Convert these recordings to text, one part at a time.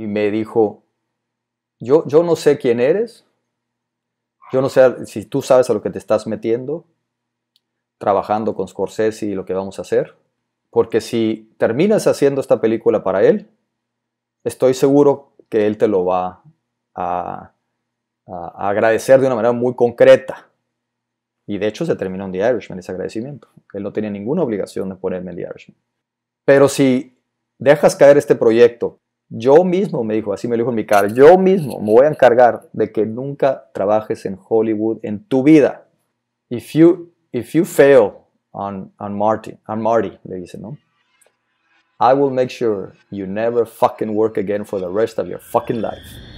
y me dijo, yo, yo no sé quién eres, yo no sé si tú sabes a lo que te estás metiendo, trabajando con Scorsese y lo que vamos a hacer, porque si terminas haciendo esta película para él, estoy seguro que él te lo va a, a agradecer de una manera muy concreta. Y de hecho se terminó en The Irishman ese agradecimiento. Él no tenía ninguna obligación de ponerme en The Irishman. Pero si dejas caer este proyecto yo mismo, me dijo, así me lo dijo en mi cara, yo mismo me voy a encargar de que nunca trabajes en Hollywood en tu vida. If you, if you fail on, on, Marty, on Marty, le dice, ¿no? I will make sure you never fucking work again for the rest of your fucking life.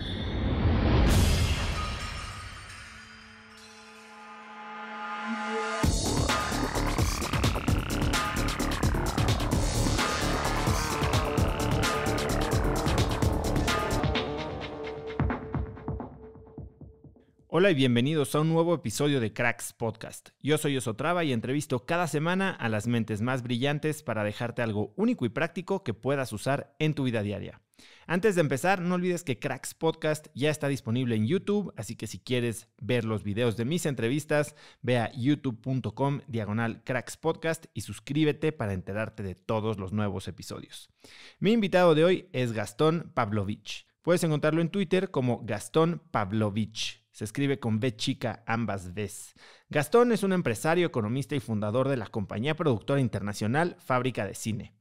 Hola y bienvenidos a un nuevo episodio de Cracks Podcast. Yo soy Osotrava y entrevisto cada semana a las mentes más brillantes para dejarte algo único y práctico que puedas usar en tu vida diaria. Antes de empezar, no olvides que Cracks Podcast ya está disponible en YouTube, así que si quieres ver los videos de mis entrevistas, ve a youtube.com diagonal Cracks Podcast y suscríbete para enterarte de todos los nuevos episodios. Mi invitado de hoy es Gastón Pavlovich. Puedes encontrarlo en Twitter como Gastón Pavlovich escribe con B chica ambas veces. Gastón es un empresario, economista y fundador de la compañía productora internacional Fábrica de Cine.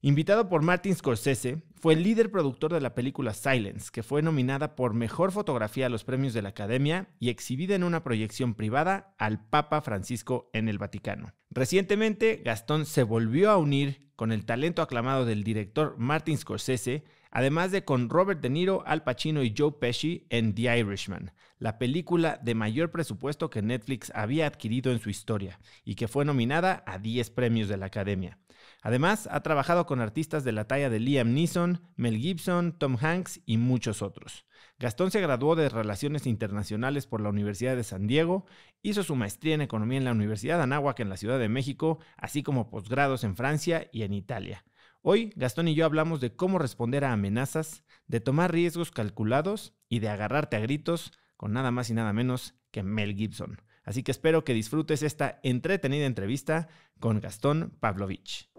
Invitado por Martin Scorsese, fue el líder productor de la película Silence, que fue nominada por Mejor Fotografía a los premios de la Academia y exhibida en una proyección privada al Papa Francisco en el Vaticano. Recientemente, Gastón se volvió a unir con el talento aclamado del director Martin Scorsese además de con Robert De Niro, Al Pacino y Joe Pesci en The Irishman, la película de mayor presupuesto que Netflix había adquirido en su historia y que fue nominada a 10 premios de la Academia. Además, ha trabajado con artistas de la talla de Liam Neeson, Mel Gibson, Tom Hanks y muchos otros. Gastón se graduó de Relaciones Internacionales por la Universidad de San Diego, hizo su maestría en Economía en la Universidad de Anáhuac en la Ciudad de México, así como posgrados en Francia y en Italia. Hoy Gastón y yo hablamos de cómo responder a amenazas, de tomar riesgos calculados y de agarrarte a gritos con nada más y nada menos que Mel Gibson. Así que espero que disfrutes esta entretenida entrevista con Gastón Pavlovich.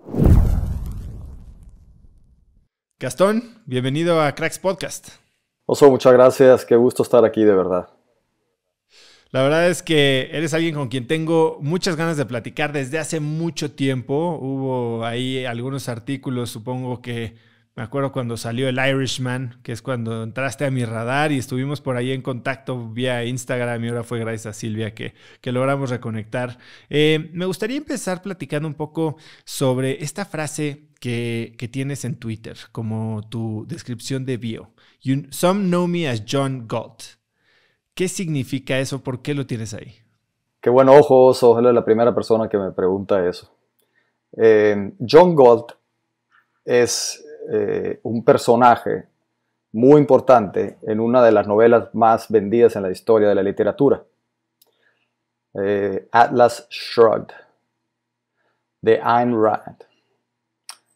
Gastón, bienvenido a Cracks Podcast. Oso, muchas gracias. Qué gusto estar aquí, de verdad. La verdad es que eres alguien con quien tengo muchas ganas de platicar desde hace mucho tiempo. Hubo ahí algunos artículos, supongo que me acuerdo cuando salió el Irishman, que es cuando entraste a mi radar y estuvimos por ahí en contacto vía Instagram y ahora fue gracias a Silvia que, logramos reconectar. Eh, me gustaría empezar platicando un poco sobre esta frase que, tienes en Twitter como tu descripción de bio. some know me as John Galt. ¿Qué significa eso? ¿Por qué lo tienes ahí? Qué bueno, ojo, o es la primera persona que me pregunta eso. Eh, John Gold es eh, un personaje muy importante en una de las novelas más vendidas en la historia de la literatura. Eh, Atlas Shrugged, de Ayn Rand.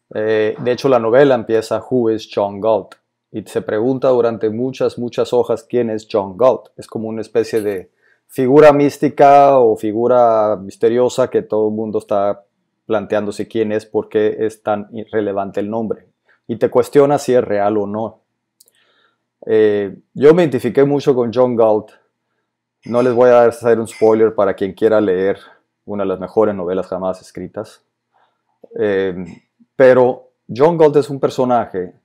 de hecho, la novela empieza Who is John Galt? y se pregunta durante muchas, muchas hojas quién es John Galt. Es como una especie de figura mística o figura misteriosa que todo el mundo está planteándose quién es, por qué es tan irrelevante el nombre. Y te cuestiona si es real o no. Eh, yo me identifiqué mucho con John Galt. No les voy a hacer un spoiler para quien quiera leer una de las mejores novelas jamás escritas. Eh, pero John Galt es un personaje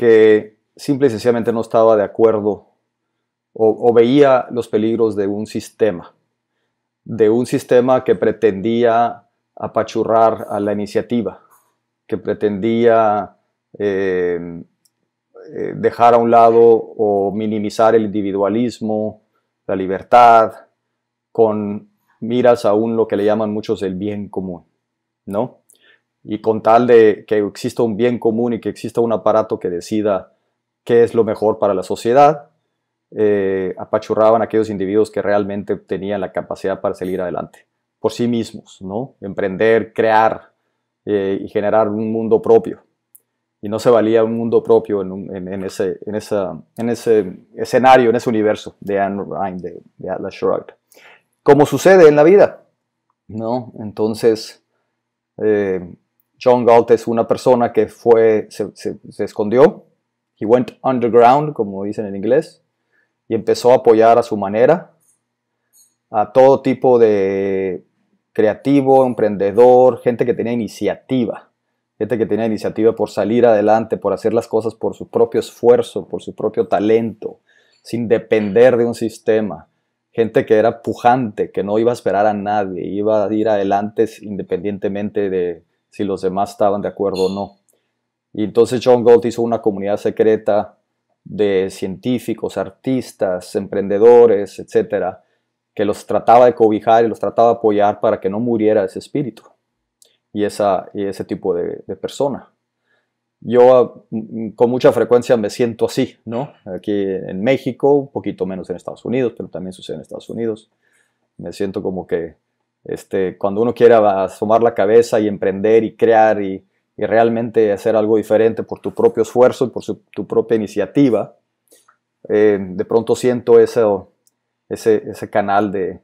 que simple y sencillamente no estaba de acuerdo o, veía los peligros de un sistema, de un sistema que pretendía apachurrar a la iniciativa, que pretendía eh, eh, dejar a un lado o minimizar el individualismo, la libertad, con miras a un lo que le llaman muchos el bien común, ¿no? y con tal de que exista un bien común y que exista un aparato que decida qué es lo mejor para la sociedad, eh, apachurraban a aquellos individuos que realmente tenían la capacidad para salir adelante por sí mismos, ¿no? Emprender, crear eh, y generar un mundo propio. Y no se valía un mundo propio en, en, ese, en, esa, en ese escenario, en ese universo de Anne Ryan, de, de Atlas Shrugged. Como sucede en la vida, ¿no? Entonces, eh, John Galt es una persona que fue, se, se, escondió, he went underground, como dicen en inglés, y empezó a apoyar a su manera a todo tipo de creativo, emprendedor, gente que tenía iniciativa, gente que tenía iniciativa por salir adelante, por hacer las cosas por su propio esfuerzo, por su propio talento, sin depender de un sistema, gente que era pujante, que no iba a esperar a nadie, iba a ir adelante independientemente de si los demás estaban de acuerdo o no. Y entonces John Gold hizo una comunidad secreta de científicos, artistas, emprendedores, etcétera, que los trataba de cobijar y los trataba de apoyar para que no muriera ese espíritu y, esa, y ese tipo de, de persona yo ah, mm, con mucha frecuencia me siento así, ¿no? Aquí en México, un poquito menos en Estados Unidos, pero también sucede en Estados Unidos. Me siento como que este, cuando uno quiera asomar la cabeza y emprender y crear y, realmente hacer algo diferente por tu propio esfuerzo y por tu propia iniciativa, eh, de pronto siento ese, ese, canal de,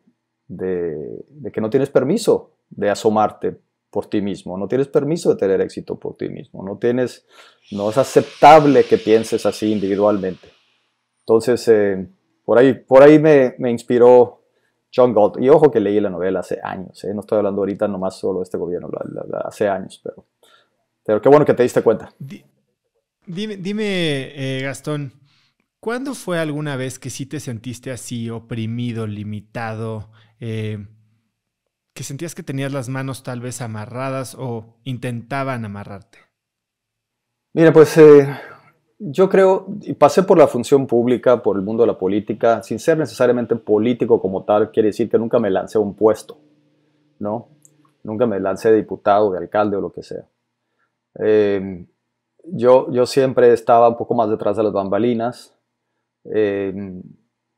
que no tienes permiso de asomarte por ti mismo, no tienes permiso de tener éxito por ti mismo, no, tienes, no es aceptable que pienses así individualmente. Entonces, eh, por ahí, por ahí me inspiró John Galt, y ojo que leí la novela hace años, ¿eh? no estoy hablando ahorita nomás solo de este gobierno, hace años, pero, pero qué bueno que te diste cuenta. Dime, dime eh, Gastón, ¿cuándo fue alguna vez que sí te sentiste así, oprimido, limitado, eh, que sentías que tenías las manos tal vez amarradas o intentaban amarrarte? Mira, pues yo creo, y pasé por la función pública, por el mundo de la política, sin ser necesariamente político como tal, quiere decir que nunca me lancé a un puesto, ¿no? Nunca me lancé de diputado, de alcalde o lo que sea. Em, yo, siempre estaba un poco más detrás de las bambalinas, em,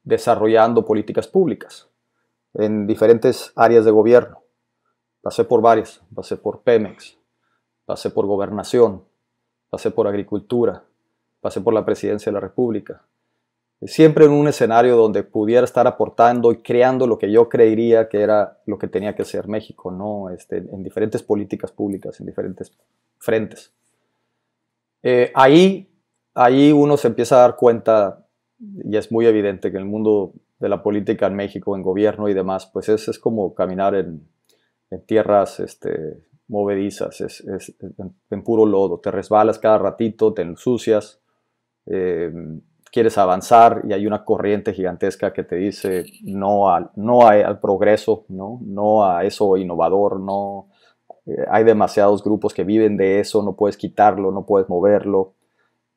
desarrollando políticas públicas en diferentes áreas de gobierno. Pasé por varias, pasé por Pemex, pasé por gobernación, pasé por agricultura, pasé por la presidencia de la República. Siempre en un escenario donde pudiera estar aportando y creando lo que yo creería que era lo que tenía que ser México, ¿no? Este, en diferentes políticas públicas, en diferentes frentes. Eh, ahí, ahí uno se empieza a dar cuenta, y es muy evidente que el mundo de la política en México, en gobierno y demás, pues es, es como caminar en, tierras este, movedizas, es, en, puro lodo, te resbalas cada ratito, te ensucias, eh, quieres avanzar y hay una corriente gigantesca que te dice no, al no al progreso, ¿no? no a eso innovador, no eh, hay demasiados grupos que viven de eso, no puedes quitarlo, no puedes moverlo.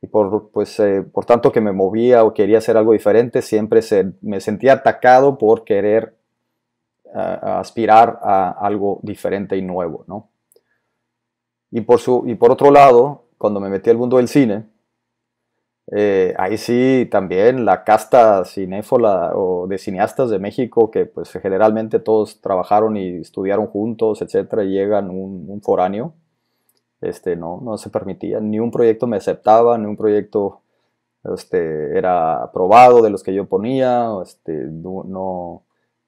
Y por, pues, eh, por tanto que me movía o quería hacer algo diferente, siempre me sentía atacado por querer aspirar a algo diferente y nuevo. Y, por y por otro lado, cuando me metí al mundo del cine, eh, ahí sí también la casta cinéfola o de cineastas de México que pues generalmente todos trabajaron y estudiaron juntos, etcétera, y llegan un, foráneo, este, no, no se permitía, ni un proyecto me aceptaba, ni un proyecto este, era aprobado de los que yo ponía, este, no,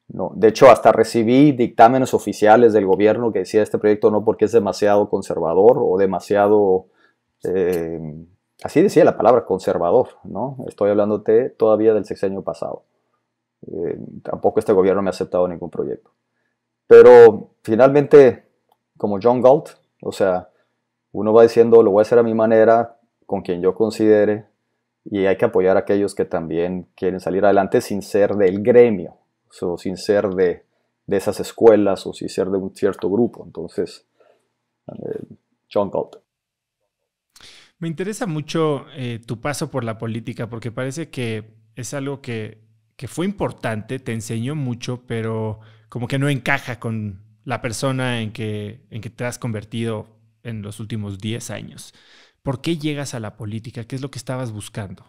no, de hecho hasta recibí dictámenes oficiales del gobierno que decía este proyecto no porque es demasiado conservador o demasiado... Eh, Así decía la palabra conservador, ¿no? Estoy hablándote todavía del sexenio pasado. Eh, tampoco este gobierno me ha aceptado ningún proyecto. Pero finalmente, como John Galt, o sea, uno va diciendo, lo voy a hacer a mi manera, con quien yo considere, y hay que apoyar a aquellos que también quieren salir adelante sin ser del gremio, o sin ser de, esas escuelas, o sin ser de un cierto grupo. Entonces, eh, John Galt. Me interesa mucho eh, tu paso por la política porque parece que es algo que, fue importante, te enseñó mucho, pero como que no encaja con la persona en que, en que te has convertido en los últimos 10 años. ¿Por qué llegas a la política? ¿Qué es lo que estabas buscando?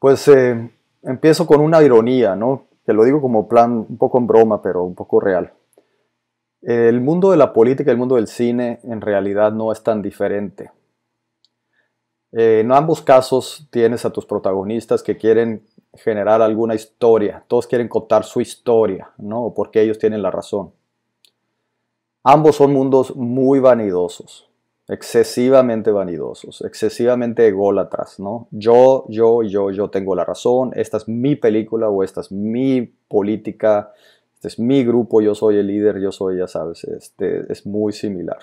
Pues eh, empiezo con una ironía, ¿no? Te lo digo como plan, un poco en broma, pero un poco real. El mundo de la política el mundo del cine en realidad no es tan diferente. Eh, en ambos casos tienes a tus protagonistas que quieren generar alguna historia, todos quieren contar su historia, ¿no? porque ellos tienen la razón. Ambos son mundos muy vanidosos, excesivamente vanidosos, excesivamente ególatras, ¿no? Yo, yo, yo, yo tengo la razón, esta es mi película o esta es mi política, este es mi grupo, yo soy el líder, yo soy, ya sabes, este, es muy similar.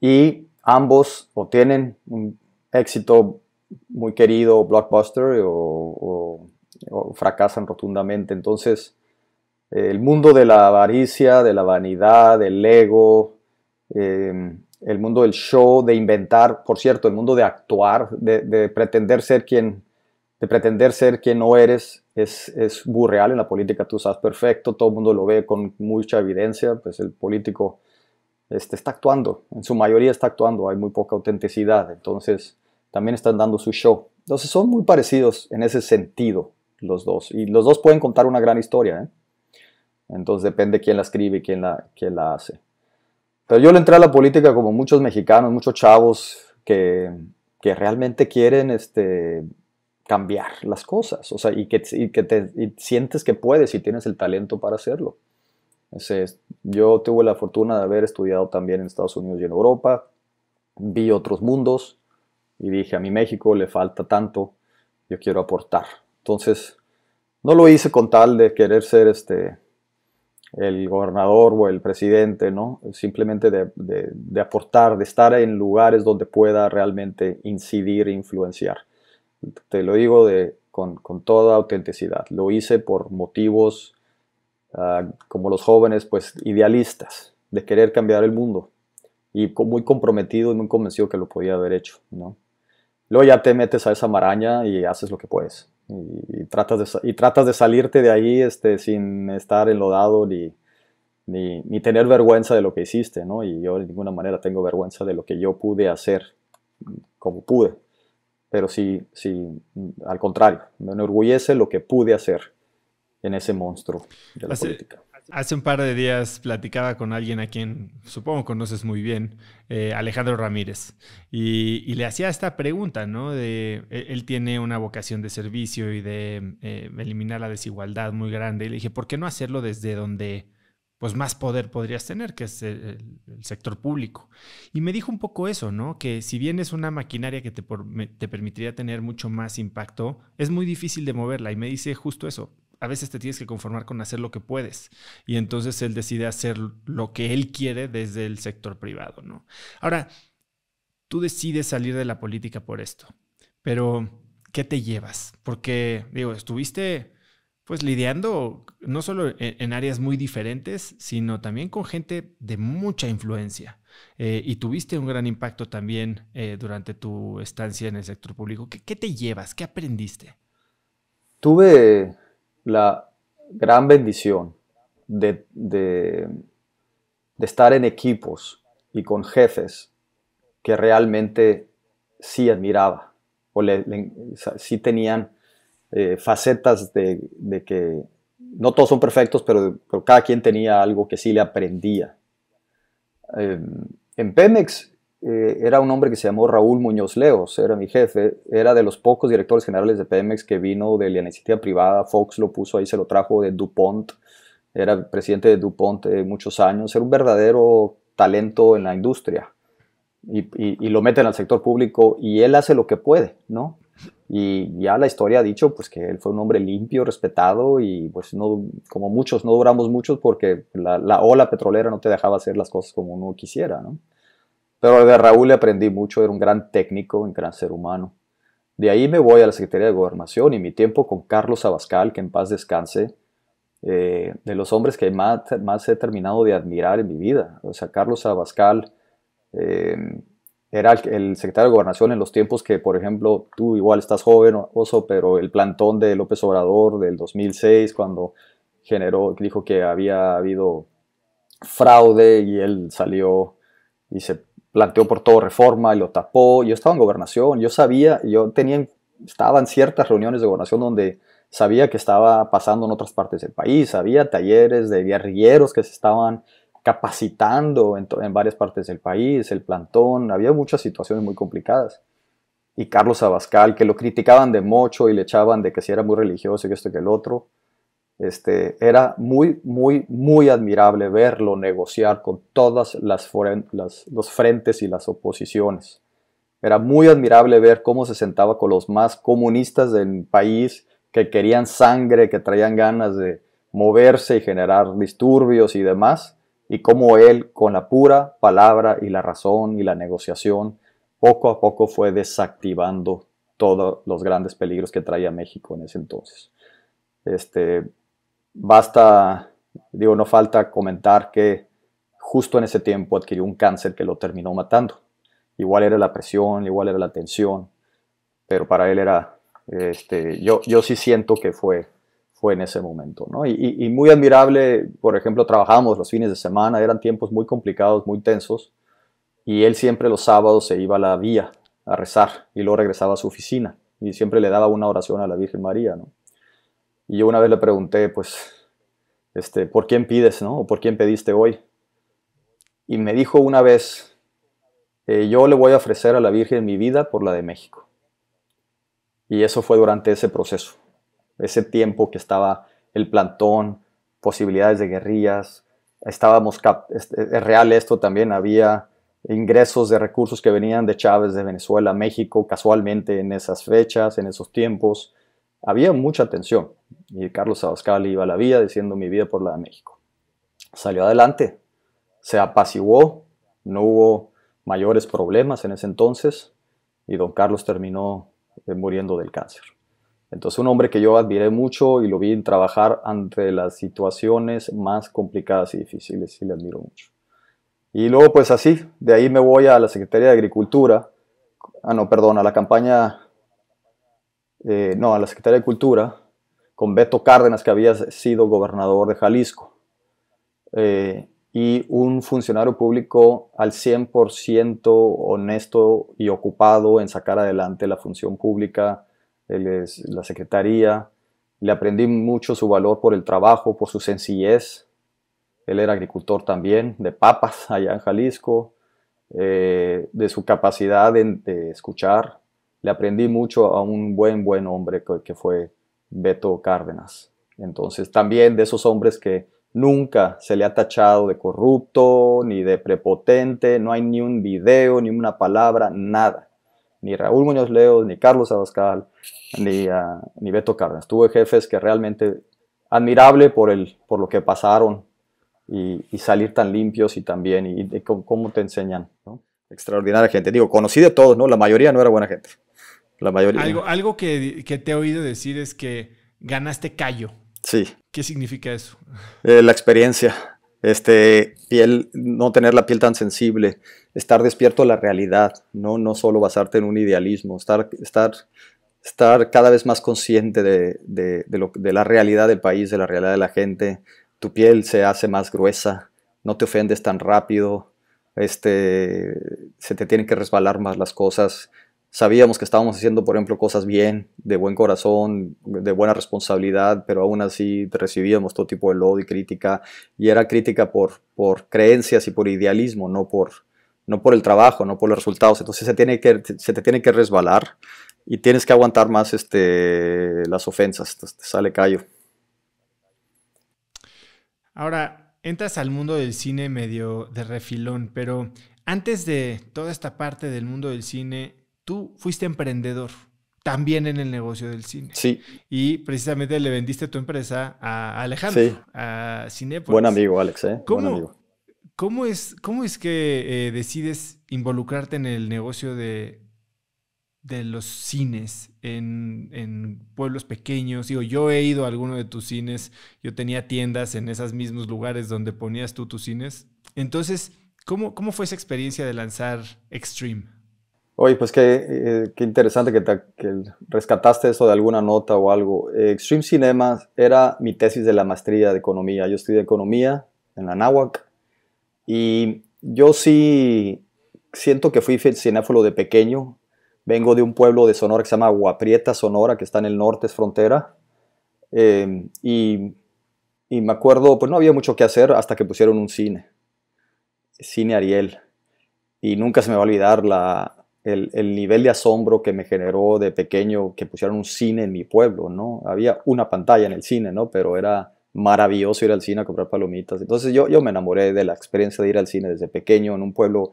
Y ambos o tienen un éxito muy querido, blockbuster, o, fracasan rotundamente. Entonces, eh, el mundo de la avaricia, de la vanidad, del ego, em, el mundo del show, de inventar, por cierto, el mundo de actuar, de, pretender ser quien de pretender ser quien no eres es, muy real en la política, tú sabes perfecto, todo el mundo lo ve con mucha evidencia, pues el político este, está actuando, en su mayoría está actuando, hay muy poca autenticidad, entonces también están dando su show. Entonces son muy parecidos en ese sentido los dos, y los dos pueden contar una gran historia, ¿eh? entonces depende quién la escribe y quién la, quién la hace. Pero yo le entré a la política como muchos mexicanos, muchos chavos que, que realmente quieren este, cambiar las cosas, o y que, que te y sientes que puedes y tienes el talento para hacerlo yo tuve la fortuna de haber estudiado también en Estados Unidos y en Europa, vi otros mundos y dije, a mi México le falta tanto, yo quiero aportar. Entonces, no lo hice con tal de querer ser este, el gobernador o el presidente, ¿no? Simplemente de, aportar, de estar en lugares donde pueda realmente incidir e influenciar. Te lo digo de, con, con toda autenticidad. Lo hice por motivos Ah, como los jóvenes, pues idealistas, de querer cambiar el mundo y muy comprometido y muy convencido que lo podía haber hecho, ¿no? Luego ya te metes a esa maraña y haces lo que puedes y, tratas, de, y tratas de salirte de ahí este, sin estar enlodado ni, ni, tener vergüenza de lo que hiciste, ¿no? Y yo de ninguna manera tengo vergüenza de lo que yo pude hacer como pude, pero sí, sí, al contrario, me enorgullece lo que pude hacer en ese monstruo de la política. Hace un par de días platicaba con alguien a quien supongo conoces muy bien, eh, Alejandro Ramírez, y, le hacía esta pregunta, ¿no? De, e, él tiene una vocación de servicio y de eh, eliminar la desigualdad muy grande. Y le dije, ¿por qué no hacerlo desde donde pues más poder podrías tener, que es el, sector público. Y me dijo un poco eso, ¿no? Que si bien es una maquinaria que te permitiría tener mucho más impacto, es muy difícil de moverla. Y me dice justo eso, a veces te tienes que conformar con hacer lo que puedes. Y entonces él decide hacer lo que él quiere desde el sector privado, ¿no? Ahora, tú decides salir de la política por esto, pero ¿qué te llevas? Porque, digo, estuviste pues lidiando no solo en, áreas muy diferentes, sino también con gente de mucha influencia. Eh, y tuviste un gran impacto también eh, durante tu estancia en el sector público. ¿Qué te llevas? ¿Qué aprendiste? Tuve la gran bendición de, estar en equipos y con jefes que realmente sí admiraba o le, sí tenían eh, facetas de, que no todos son perfectos, pero, pero, cada quien tenía algo que sí le aprendía. Em, en Pemex eh, era un hombre que se llamó Raúl Muñoz Leos, era mi jefe, era de los pocos directores generales de Pemex que vino de la iniciativa privada, Fox lo puso ahí, se lo trajo de DuPont, era presidente de DuPont eh, muchos años, era un verdadero talento en la industria. Y, lo meten al sector público y él hace lo que puede, ¿no? Y ya la historia ha dicho pues que él fue un hombre limpio, respetado y pues no, como muchos, no duramos muchos porque la, la ola petrolera no te dejaba hacer las cosas como uno quisiera, ¿no? Pero de Raúl le aprendí mucho, era un gran técnico, un gran ser humano. De ahí me voy a la Secretaría de Gobernación y mi tiempo con Carlos Abascal, que en paz descanse, eh, de los hombres que más, más, he terminado de admirar en mi vida. O sea, Carlos Abascal eh, era el, secretario de Gobernación en los tiempos que, por ejemplo, tú igual estás joven, Oso, pero el plantón de López Obrador del 2006, cuando generó, dijo que había habido fraude y él salió y se planteó por todo reforma, y lo tapó, yo estaba en gobernación, yo sabía, yo tenía, estaba en ciertas reuniones de gobernación donde sabía que estaba pasando en otras partes del país, había talleres de guerrilleros que se estaban capacitando en, varias partes del país, el plantón, había muchas situaciones muy complicadas y Carlos Abascal, que lo criticaban de mocho y le echaban de que si era muy religioso y que esto y que el otro. Este, era muy, muy, muy admirable verlo negociar con todas las, los frentes y las oposiciones. Era muy admirable ver cómo se sentaba con los más comunistas del país que querían sangre, que traían ganas de moverse y generar disturbios y demás, y cómo él con la pura palabra y la razón y la negociación poco a poco fue desactivando todos los grandes peligros que traía México en ese entonces. Este, basta, digo, no falta comentar que justo en ese tiempo adquirió un cáncer que lo terminó matando. Igual era la presión, igual era la tensión, pero para él era, este, yo, yo sí siento que fue, fue en ese momento, ¿no? Y, y muy admirable, por ejemplo, trabajamos los fines de semana, eran tiempos muy complicados, muy tensos, y él siempre los sábados se iba a la vía a rezar y luego regresaba a su oficina y siempre le daba una oración a la Virgen María, ¿no? Y yo una vez le pregunté, pues, este, ¿por quién pides, no? ¿O por quién pediste hoy? Y me dijo una vez, eh, yo le voy a ofrecer a la Virgen mi vida por la de México. Y eso fue durante ese proceso, ese tiempo que estaba el plantón, posibilidades de guerrillas, estábamos, este, es real esto también, había ingresos de recursos que venían de Chávez de Venezuela México casualmente en esas fechas, en esos tiempos, había mucha tensión. Y Carlos Abascal iba a la vía diciendo mi vida por la de México. Salió adelante, se apaciguó, no hubo mayores problemas en ese entonces y don Carlos terminó eh, muriendo del cáncer. Entonces un hombre que yo admiré mucho y lo vi trabajar ante las situaciones más complicadas y difíciles y le admiro mucho. Y luego pues así, de ahí me voy a la Secretaría de Agricultura, ah no, perdón, a la campaña, eh, no, a la Secretaría de Cultura, con Beto Cárdenas, que había sido gobernador de Jalisco, eh, y un funcionario público al 100% honesto y ocupado en sacar adelante la función pública, la secretaría. Le aprendí mucho su valor por el trabajo, por su sencillez. Él era agricultor también, de papas allá en Jalisco, eh, de su capacidad de, escuchar. Le aprendí mucho a un buen, buen hombre que fue Beto Cárdenas. Entonces también de esos hombres que nunca se le ha tachado de corrupto ni de prepotente, no hay ni un video, ni una palabra, nada. Ni Raúl Muñoz Leos, ni Carlos Abascal, ni, ah, Beto Cárdenas. Tuve jefes que realmente admirable por, el, por lo que pasaron y, salir tan limpios y también, y, y cómo, te enseñan. Extraordinaria gente. Digo, conocí de todos, ¿no? La mayoría no era buena gente. Algo, algo que, te he oído decir es que ganaste callo. Sí. ¿Qué significa eso? Eh, la experiencia. Este, piel, no tener la piel tan sensible, estar despierto a la realidad, no, no solo basarte en un idealismo, estar, estar, estar cada vez más consciente de, la realidad del país, de la realidad de la gente, tu piel se hace más gruesa, no te ofendes tan rápido, este, se te tienen que resbalar más las cosas, sabíamos que estábamos haciendo, por ejemplo, cosas bien, de buen corazón, de buena responsabilidad, pero aún así recibíamos todo tipo de lodo y crítica, y era crítica por, por creencias y por idealismo, no por, no por el trabajo, no por los resultados. Entonces se, tiene que, se te tiene que resbalar y tienes que aguantar más este, las ofensas, te sale callo. Ahora, entras al mundo del cine medio de refilón, pero antes de toda esta parte del mundo del cine, tú fuiste emprendedor también en el negocio del cine. Sí. Y precisamente le vendiste tu empresa a Alejandro, a Cinepolis. Buen amigo, Alex, ¿eh? ¿Cómo, es, ¿Cómo es que eh, decides involucrarte en el negocio de, de los cines en, pueblos pequeños. Digo, yo he ido a alguno de tus cines, yo tenía tiendas en esos mismos lugares donde ponías tú tus cines. Entonces, ¿cómo, cómo fue esa experiencia de lanzar Extreme? Oye, pues qué, eh, interesante que, rescataste eso de alguna nota o algo. Eh, Extreme Cinema era mi tesis de la maestría de economía. Yo estudié economía en la náhuac y yo sí siento que fui cinéfilo de pequeño. Vengo de un pueblo de Sonora que se llama Guaprieta, Sonora, que está en el norte, es frontera. Em, y, y me acuerdo, pues no había mucho que hacer hasta que pusieron un cine, Cine Ariel. Y nunca se me va a olvidar la, el, nivel de asombro que me generó de pequeño que pusieron un cine en mi pueblo, ¿no? Había una pantalla en el cine, ¿no? Pero era maravilloso ir al cine a comprar palomitas. Entonces yo, yo me enamoré de la experiencia de ir al cine desde pequeño en un pueblo.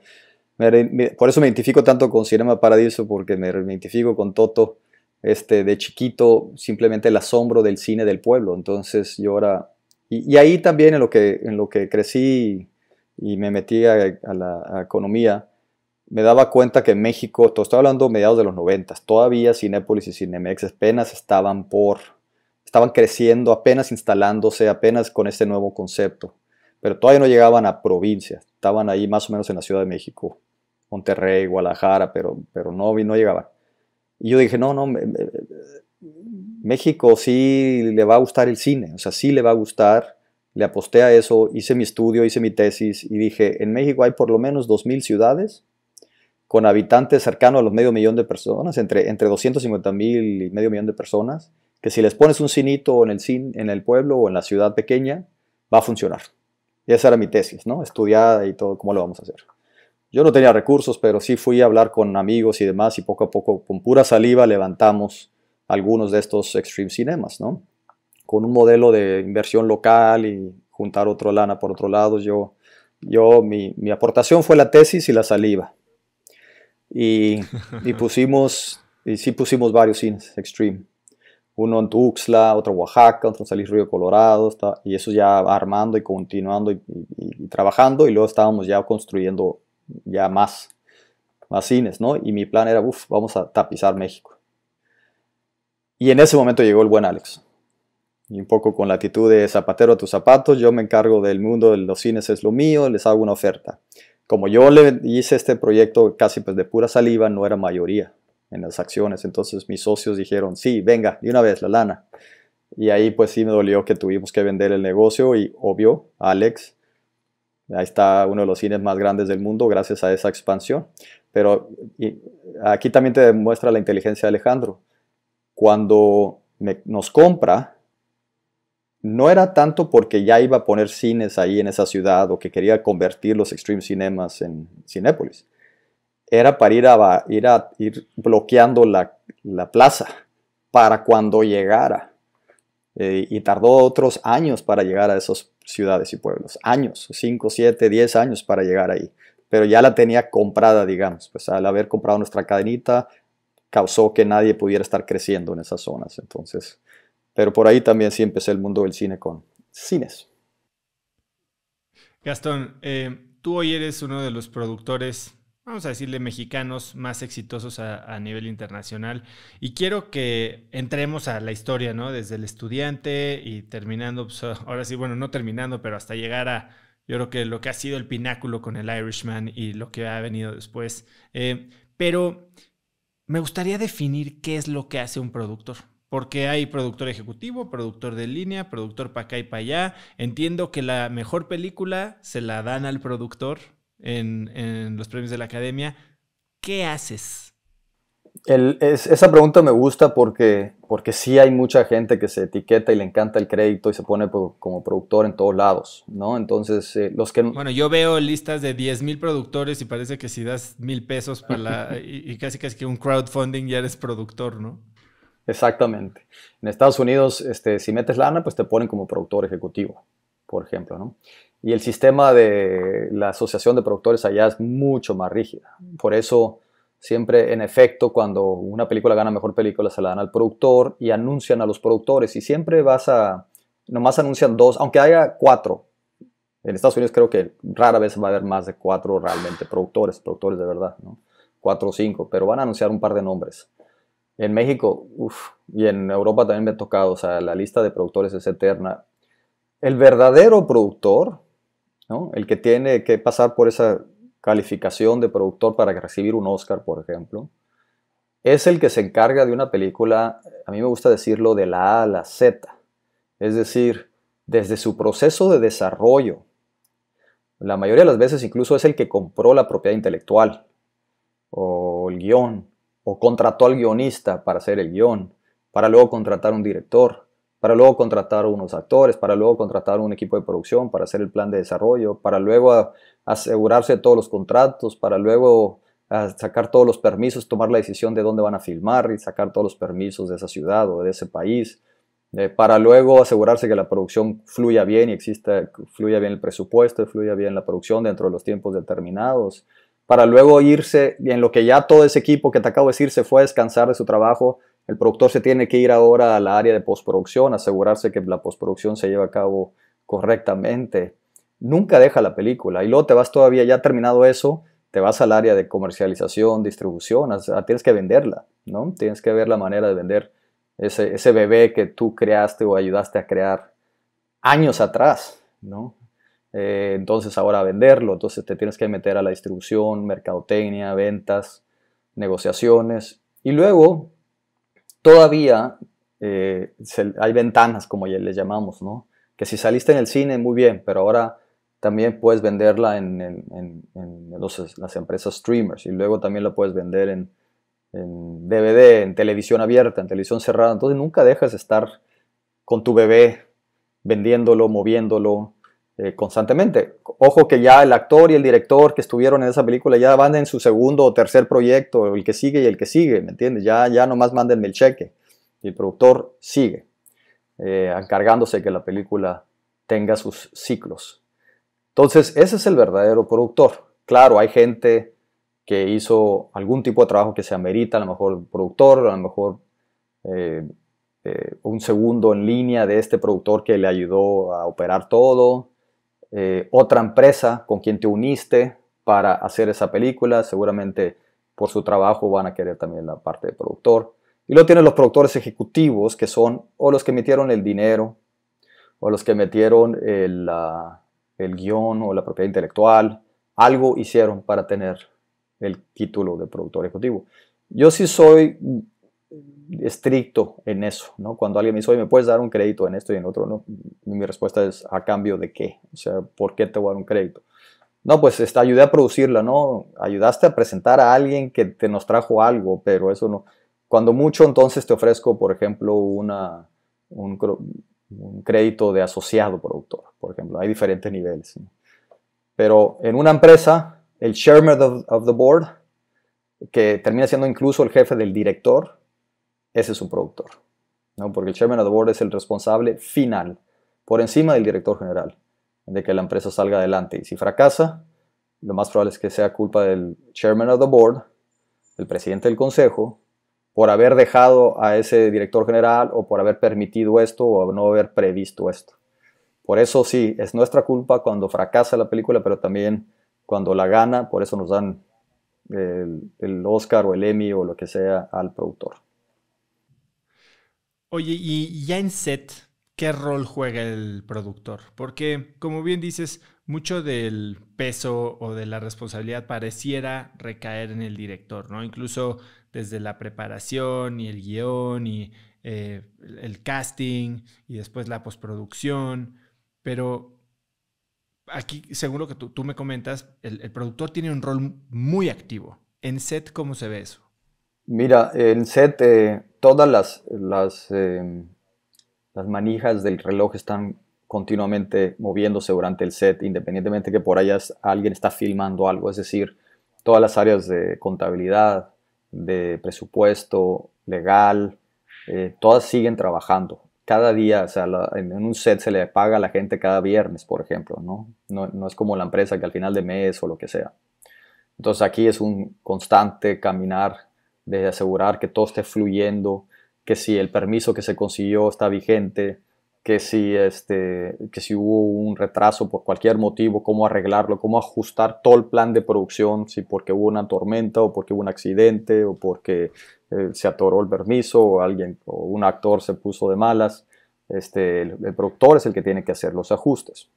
por eso me identifico tanto con Cinema Paradiso, porque me, identifico con Toto. Este, de chiquito, simplemente el asombro del cine del pueblo. Entonces yo ahora... Y, ahí también en lo que, en lo que crecí y me metí a, la economía, me daba cuenta que en México, todo estoy hablando mediados de los 90, todavía Cinépolis y Cinemex apenas estaban por, estaban creciendo, apenas instalándose, apenas con este nuevo concepto, pero todavía no llegaban a provincias, estaban ahí más o menos en la Ciudad de México, Monterrey, Guadalajara, pero, pero no, no llegaban. Y yo dije, no, no, México sí le va a gustar el cine, o sea, sí le va a gustar, le aposté a eso, hice mi estudio, hice mi tesis y dije, en México hay por lo menos 2.000 ciudades con habitantes cercanos a los medio millón de personas, entre, entre 250 mil y medio millón de personas, que si les pones un cinito en el, en el pueblo o en la ciudad pequeña, va a funcionar. Y esa era mi tesis, ¿no? Estudiada y todo, ¿cómo lo vamos a hacer? Yo no tenía recursos, pero sí fui a hablar con amigos y demás y poco a poco, con pura saliva, levantamos algunos de estos extreme cinemas, ¿no? Con un modelo de inversión local y juntar otro lana por otro lado, yo, yo mi aportación fue la tesis y la saliva y, pusimos, y sí pusimos varios cines Extreme. Uno en Tuxtla, otro en Oaxaca, otro en Salís Río Colorado, y eso ya armando y continuando y, trabajando, y luego estábamos ya construyendo ya más, más cines, ¿no? Y mi plan era, uff, vamos a tapizar México. Y en ese momento llegó el buen Alex. Y un poco con la actitud de zapatero a tus zapatos, yo me encargo del mundo de los cines, es lo mío, les hago una oferta como yo le hice este proyecto casi pues de pura saliva, no era mayoría en las acciones. Entonces mis socios dijeron, sí, venga, de una vez la lana. Y ahí pues sí me dolió que tuvimos que vender el negocio y obvio, Alex, ahí está uno de los cines más grandes del mundo gracias a esa expansión. Pero aquí también te demuestra la inteligencia de Alejandro. Cuando nos compra, no era tanto porque ya iba a poner cines ahí en esa ciudad o que quería convertir los Extreme Cinemas en Cinépolis. Era para ir, a, ir, a, ir bloqueando la, plaza para cuando llegara. Eh, y tardó otros años para llegar a esas ciudades y pueblos. Años, 5, 7, 10 años para llegar ahí. Pero ya la tenía comprada, digamos. Pues al haber comprado nuestra cadenita, causó que nadie pudiera estar creciendo en esas zonas. Entonces, pero por ahí también sí empecé el mundo del cine con cines. Gastón, eh, tú hoy eres uno de los productores, vamos a decirle, mexicanos más exitosos a, nivel internacional. Y quiero que entremos a la historia, ¿no? Desde el estudiante y terminando, pues, ahora sí, bueno, no terminando, pero hasta llegar a, yo creo que lo que ha sido el pináculo con el Irishman y lo que ha venido después. Eh, pero me gustaría definir qué es lo que hace un productor porque hay productor ejecutivo, productor de línea, productor para acá y para allá. Entiendo que la mejor película se la dan al productor en, los premios de la academia. ¿Qué haces? esa pregunta me gusta porque, porque sí hay mucha gente que se etiqueta y le encanta el crédito y se pone como productor en todos lados, ¿no? Entonces, eh, los que... Bueno, yo veo listas de 10 mil productores y parece que si das mil pesos para la... y, y casi casi que un crowdfunding ya eres productor, ¿no? Exactamente. En Estados Unidos, este, si metes lana, pues te ponen como productor ejecutivo, por ejemplo, Y el sistema de la asociación de productores allá es mucho más rígida. Por eso, siempre en efecto, cuando una película gana mejor película, se la dan al productor y anuncian a los productores. Y siempre vas a. Nomás anuncian dos, aunque haya cuatro. En Estados Unidos creo que rara vez va a haber más de cuatro realmente productores, productores de verdad, ¿no? Cuatro o cinco, pero van a anunciar un par de nombres. En México, y en Europa también me ha tocado, o sea, la lista de productores es eterna. El verdadero productor, ¿no? el que tiene que pasar por esa calificación de productor para recibir un Oscar, por ejemplo, es el que se encarga de una película, a mí me gusta decirlo, de la A a la Z. Es decir, desde su proceso de desarrollo, la mayoría de las veces incluso es el que compró la propiedad intelectual o el guión o contrató al guionista para hacer el guión, para luego contratar un director, para luego contratar unos actores, para luego contratar un equipo de producción, para hacer el plan de desarrollo, para luego asegurarse de todos los contratos, para luego sacar todos los permisos, tomar la decisión de dónde van a filmar y sacar todos los permisos de esa ciudad o de ese país, eh, para luego asegurarse que la producción fluya bien y exista, fluya bien el presupuesto, y fluya bien la producción dentro de los tiempos determinados para luego irse, y en lo que ya todo ese equipo que te acabo de decir se fue a descansar de su trabajo, el productor se tiene que ir ahora a la área de postproducción, asegurarse que la postproducción se lleve a cabo correctamente. Nunca deja la película y luego te vas todavía, ya terminado eso, te vas al área de comercialización, distribución, tienes que venderla, ¿no? Tienes que ver la manera de vender ese, ese bebé que tú creaste o ayudaste a crear años atrás, ¿no? Eh, entonces ahora venderlo, entonces te tienes que meter a la distribución, mercadotecnia, ventas, negociaciones. Y luego, todavía eh, hay ventanas, como ya les llamamos, ¿no? Que si saliste en el cine, muy bien, pero ahora también puedes venderla en, las empresas streamers y luego también la puedes vender en, DVD, en televisión abierta, en televisión cerrada. Entonces nunca dejas de estar con tu bebé vendiéndolo, moviéndolo, eh, constantemente. Ojo que ya el actor y el director que estuvieron en esa película ya van en su segundo o tercer proyecto, el que sigue y el que sigue, ¿me entiendes? Ya, ya nomás mándenme el cheque. el productor sigue, eh, encargándose que la película tenga sus ciclos. Entonces, ese es el verdadero productor. Claro, hay gente que hizo algún tipo de trabajo que se amerita, a lo mejor productor, a lo mejor eh, un segundo en línea de este productor que le ayudó a operar todo, eh, otra empresa con quien te uniste para hacer esa película, seguramente por su trabajo van a querer también la parte de productor. Y luego tienen los productores ejecutivos, que son o los que metieron el dinero, o los que metieron el, el guión o la propiedad intelectual, algo hicieron para tener el título de productor ejecutivo. Yo sí soy estricto en eso, ¿no? Cuando alguien me dice, oye, ¿me puedes dar un crédito en esto y en otro? No, mi respuesta es, ¿a cambio de qué? O sea, ¿por qué te voy a dar un crédito? No, pues está ayudé a producirla, ¿no? Ayudaste a presentar a alguien que te nos trajo algo, pero eso no. Cuando mucho, entonces te ofrezco, por ejemplo, una, un, crédito de asociado productor, por ejemplo. Hay diferentes niveles. Pero en una empresa, el chairman of the board, que termina siendo incluso el jefe del director, ese es un productor. ¿no? Porque el chairman of the board es el responsable final, por encima del director general, de que la empresa salga adelante. Y si fracasa, lo más probable es que sea culpa del chairman of the board, el presidente del consejo, por haber dejado a ese director general o por haber permitido esto o no haber previsto esto. Por eso sí, es nuestra culpa cuando fracasa la película, pero también cuando la gana, por eso nos dan el Oscar o el Emmy o lo que sea al productor. Oye, y ya en set, ¿qué rol juega el productor? Porque, como bien dices, mucho del peso o de la responsabilidad pareciera recaer en el director, ¿no? Incluso desde la preparación y el guión y eh, el casting y después la postproducción. Pero aquí, según lo que tú, me comentas, el, el productor tiene un rol muy activo. En set, ¿cómo se ve eso? Mira, en SET eh, todas las, eh, las, manijas del reloj están continuamente moviéndose durante el set, independientemente que por allá alguien está filmando algo. Es decir, todas las áreas de contabilidad, de presupuesto, legal, eh, todas siguen trabajando. Cada día, o sea, en un set se le paga a la gente cada viernes, por ejemplo, ¿no? ¿no? No es como la empresa que al final de mes o lo que sea. Entonces aquí es un constante caminar de asegurar que todo esté fluyendo, que si el permiso que se consiguió está vigente, que si, este, que si hubo un retraso por cualquier motivo, cómo arreglarlo, cómo ajustar todo el plan de producción, si porque hubo una tormenta o porque hubo un accidente o porque eh, se atoró el permiso o alguien o un actor se puso de malas. Este, el productor es el que tiene que hacer los ajustes.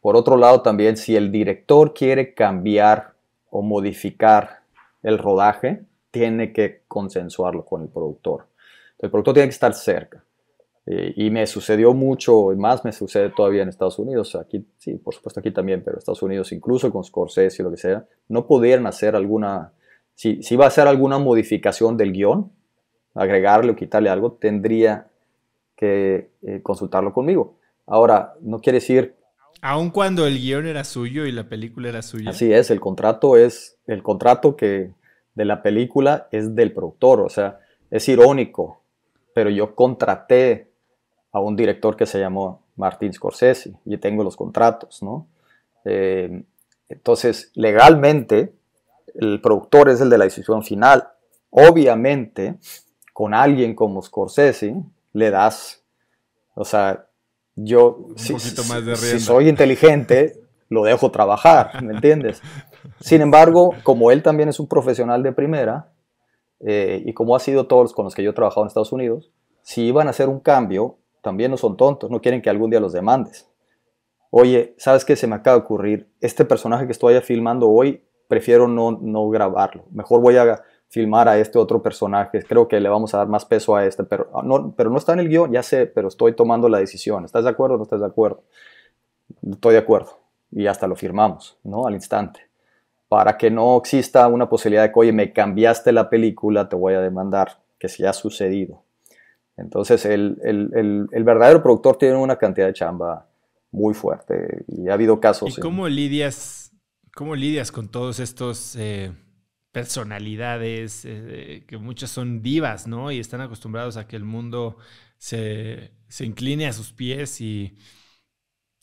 Por otro lado, también si el director quiere cambiar o modificar el rodaje, tiene que consensuarlo con el productor. el productor tiene que estar cerca. Eh, y me sucedió mucho, y más me sucede todavía en Estados Unidos, aquí, sí, por supuesto aquí también, pero Estados Unidos, incluso con Scorsese y lo que sea, no podían hacer alguna, si, si iba a hacer alguna modificación del guión, agregarle o quitarle algo, tendría que eh, consultarlo conmigo. Ahora, no quiere decir... Aun cuando el guión era suyo y la película era suya. Así es, el contrato es, el contrato que, de la película es del productor, o sea, es irónico, pero yo contraté a un director que se llamó Martin Scorsese y tengo los contratos, ¿no? Eh, entonces, legalmente, el productor es el de la decisión final. Obviamente, con alguien como Scorsese, le das, o sea, yo, si soy inteligente, lo dejo trabajar, ¿me entiendes? Sin embargo, como él también es un profesional de primera, eh, y como ha sido todos con los que yo he trabajado en Estados Unidos, si iban a hacer un cambio, también no son tontos, no quieren que algún día los demandes. Oye, ¿sabes qué se me acaba de ocurrir? Este personaje que estoy filmando hoy, prefiero no, grabarlo. Mejor voy a filmar a este otro personaje. Creo que le vamos a dar más peso a este. Pero no, pero no está en el guión, ya sé, pero estoy tomando la decisión. ¿Estás de acuerdo o no estás de acuerdo? Estoy de acuerdo. Y hasta lo firmamos, ¿no? Al instante para que no exista una posibilidad de que, oye, me cambiaste la película, te voy a demandar, que si ha sucedido. Entonces, el, verdadero productor tiene una cantidad de chamba muy fuerte y ha habido casos. ¿Y cómo, lidias, cómo lidias con todos estos eh, personalidades eh, que muchas son divas, ¿no? Y están acostumbrados a que el mundo se, se incline a sus pies y.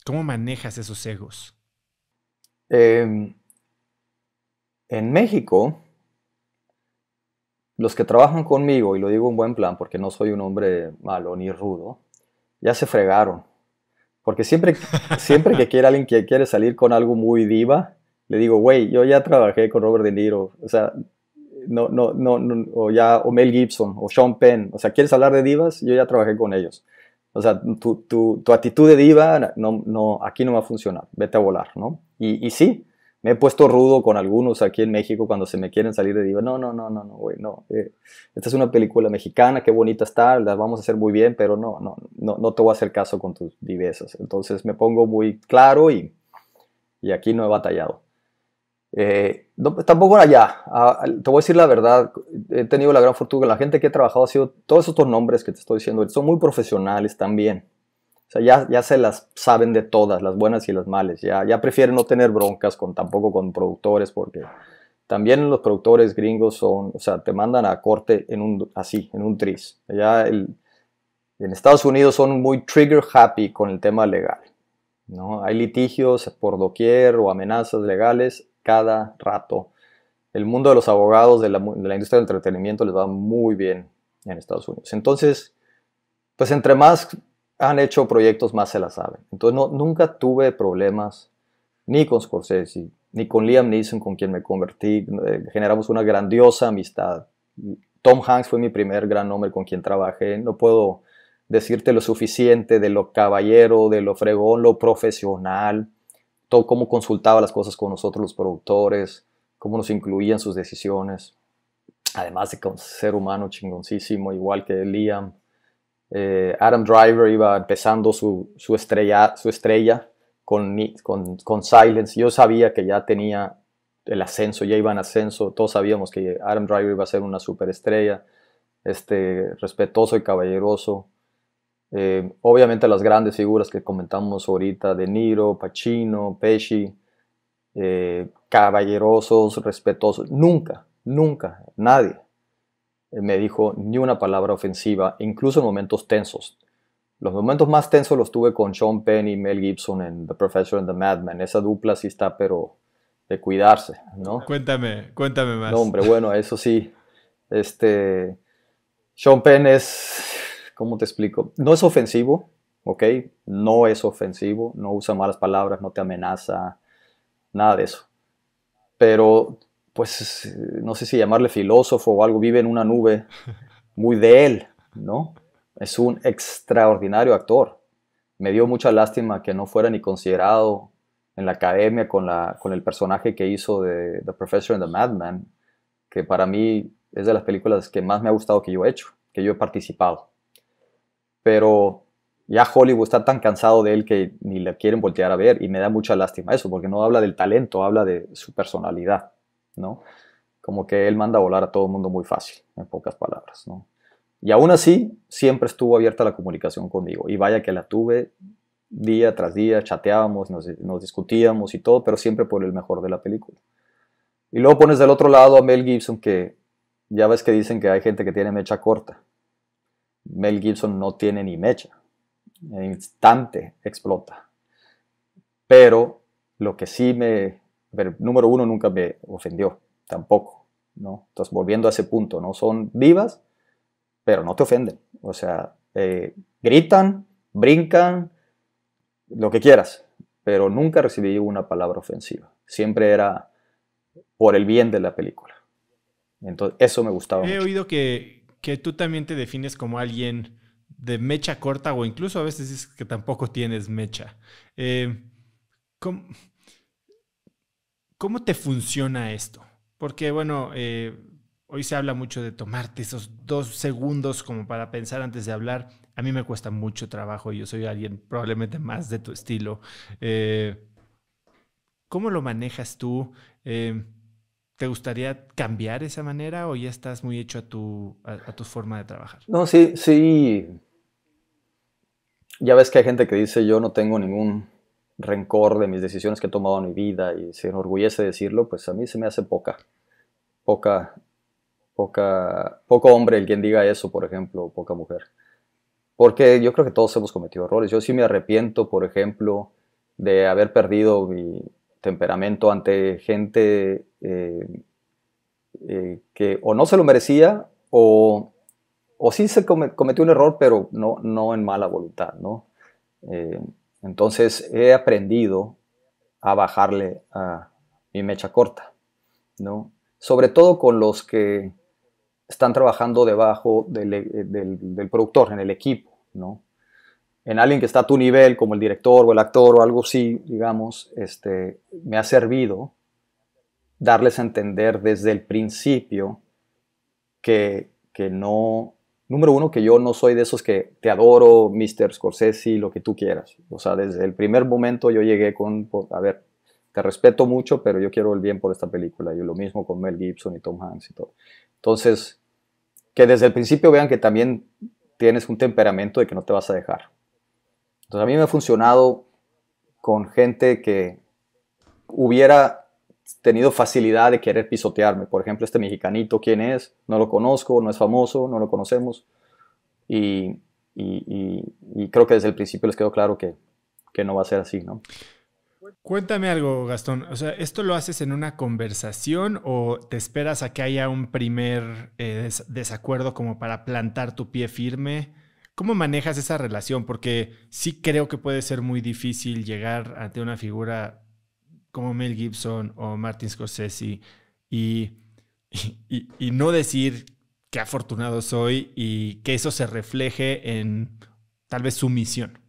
¿Cómo manejas esos egos? Eh, en México, los que trabajan conmigo, y lo digo en buen plan porque no soy un hombre malo ni rudo, ya se fregaron. Porque siempre, siempre que quiere alguien que quiere salir con algo muy diva, le digo, güey, yo ya trabajé con Robert De Niro, o sea, no, no, o ya, o Mel Gibson, o Sean Penn, o sea, ¿quieres hablar de divas? Yo ya trabajé con ellos. O sea, tu, actitud de diva, no, no, aquí no va a funcionar, vete a volar, ¿no? Y, y sí, me he puesto rudo con algunos aquí en México cuando se me quieren salir de diva. No, no, no, no, no, güey, no. Eh, esta es una película mexicana, qué bonita está, la vamos a hacer muy bien, pero no, no, no, no te voy a hacer caso con tus vivezas. Entonces me pongo muy claro y, y aquí no he batallado. Eh, tampoco allá, ah, ah, te voy a decir la verdad, he tenido la gran fortuna, la gente que he trabajado ha sido, todos estos nombres que te estoy diciendo, son muy profesionales también. O sea, ya, se las saben de todas, las buenas y las malas. Ya, ya prefieren no tener broncas con, tampoco con productores, porque también los productores gringos son, o sea, te mandan a corte en un, así, en un tris. Ya en Estados Unidos son muy trigger happy con el tema legal. ¿no? Hay litigios por doquier o amenazas legales cada rato. El mundo de los abogados de la, de la industria del entretenimiento les va muy bien en Estados Unidos. Entonces, pues entre más han hecho proyectos más se la saben. Entonces no, nunca tuve problemas ni con Scorsese, ni con Liam Neeson, con quien me convertí. Eh, generamos una grandiosa amistad. Tom Hanks fue mi primer gran nombre con quien trabajé. No puedo decirte lo suficiente de lo caballero, de lo fregón, lo profesional, todo cómo consultaba las cosas con nosotros los productores, cómo nos incluían sus decisiones. Además de que un ser humano chingoncísimo, igual que Liam. Eh, Adam Driver iba empezando su, estrella, su estrella con, con, Silence. Yo sabía que ya tenía el ascenso, ya iba en ascenso. Todos sabíamos que Adam Driver iba a ser una superestrella, este, respetuoso y caballeroso. Eh, obviamente las grandes figuras que comentamos ahorita, De Niro, Pacino, Pesci, eh, caballerosos, respetuosos. Nunca, nunca, nadie eh, me dijo ni una palabra ofensiva, incluso en momentos tensos. Los momentos más tensos los tuve con Sean Penn y Mel Gibson en The Professor and the Madman. Esa dupla sí está, pero de cuidarse, ¿no? Cuéntame, cuéntame más. hombre, bueno, eso sí. Este, Sean Penn es, ¿cómo te explico? No es ofensivo, ¿ok? No es ofensivo, no usa malas palabras, no te amenaza, nada de eso. Pero pues, eh, no sé si llamarle filósofo o algo, vive en una nube muy de él, ¿no? Es un extraordinario actor. Me dio mucha lástima que no fuera ni considerado en la academia con, la, con el personaje que hizo de The Professor and the Madman, que para mí es de las películas que más me ha gustado que yo he hecho, que yo he participado. Pero ya Hollywood está tan cansado de él que ni le quieren voltear a ver y me da mucha lástima eso, porque no habla del talento, habla de su personalidad. ¿no? Como que él manda a volar a todo el mundo muy fácil, en pocas palabras, ¿no? Y aún así, siempre estuvo abierta la comunicación conmigo. Y vaya que la tuve día tras día, chateábamos, nos, nos, discutíamos y todo, pero siempre por el mejor de la película. Y luego pones del otro lado a Mel Gibson, que ya ves que dicen que hay gente que tiene mecha corta. Mel Gibson no tiene ni mecha. En instante explota. Pero lo que sí me pero número uno nunca me ofendió, tampoco, ¿no? Entonces, volviendo a ese punto, ¿no? Son vivas, pero no te ofenden, o sea, eh, gritan, brincan, lo que quieras, pero nunca recibí una palabra ofensiva, siempre era por el bien de la película. Entonces, eso me gustaba. He oído que, tú también te defines como alguien de mecha corta o incluso a veces dices que tampoco tienes mecha. Eh, ¿cómo, ¿Cómo te funciona esto? Porque, bueno, eh, hoy se habla mucho de tomarte esos dos segundos como para pensar antes de hablar. A mí me cuesta mucho trabajo y yo soy alguien probablemente más de tu estilo. Eh, ¿Cómo lo manejas tú? Eh, ¿Te gustaría cambiar esa manera o ya estás muy hecho a tu, a tu forma de trabajar? No, sí, sí. Ya ves que hay gente que dice yo no tengo ningún rencor de mis decisiones que he tomado en mi vida y se enorgullece de decirlo, pues a mí se me hace poca, poca, poca, poco hombre el quien diga eso, por ejemplo, poca mujer. Porque yo creo que todos hemos cometido errores. Yo sí me arrepiento, por ejemplo, de haber perdido mi temperamento ante gente eh, eh, que o no se lo merecía o, o sí se cometió un error, pero no, no en mala voluntad, ¿no? Eh, entonces he aprendido a bajarle a mi mecha corta, ¿no? Sobre todo con los que están trabajando debajo eh, del, productor, en el equipo, ¿no? En alguien que está a tu nivel, como el director o el actor o algo así, digamos, este, me ha servido darles a entender desde el principio que, que no número uno, que yo no soy de esos que te adoro, Mr. Scorsese, lo que tú quieras. O sea, desde el primer momento yo llegué con, a ver, te respeto mucho, pero yo quiero el bien por esta película. Y lo mismo con Mel Gibson y Tom Hanks y todo. Entonces, que desde el principio vean que también tienes un temperamento de que no te vas a dejar. Entonces, a mí me ha funcionado con gente que hubiera tenido facilidad de querer pisotearme. Por ejemplo, este mexicanito, ¿quién es? No lo conozco, no es famoso, no lo conocemos. Y, y, creo que desde el principio les quedó claro que, que no va a ser así, ¿no? Cuéntame algo, Gastón. O sea, ¿esto lo haces en una conversación o te esperas a que haya un primer eh, desacuerdo como para plantar tu pie firme? ¿Cómo manejas esa relación? Porque sí creo que puede ser muy difícil llegar ante una figura como Mel Gibson o Martin Scorsese y, y, no decir qué afortunado soy y que eso se refleje en tal vez su misión?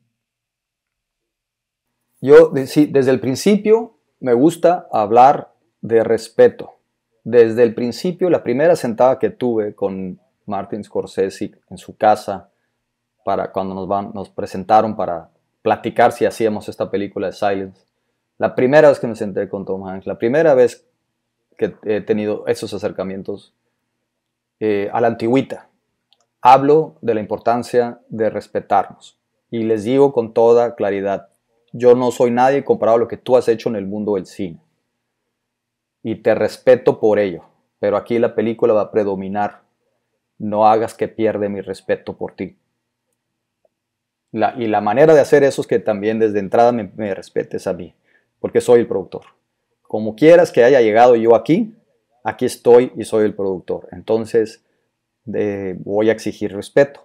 Yo, sí, desde el principio me gusta hablar de respeto. Desde el principio, la primera sentada que tuve con Martin Scorsese en su casa, para cuando nos, van, nos presentaron para platicar si hacíamos esta película de Silence, la primera vez que me senté con Tom Hanks, la primera vez que he tenido esos acercamientos eh, a la antigüita, hablo de la importancia de respetarnos. Y les digo con toda claridad, yo no soy nadie comparado a lo que tú has hecho en el mundo del cine. Y te respeto por ello, pero aquí la película va a predominar. No hagas que pierda mi respeto por ti. y la manera de hacer eso es que también desde entrada me, me respetes a mí porque soy el productor. Como quieras que haya llegado yo aquí, aquí estoy y soy el productor. Entonces voy a exigir respeto.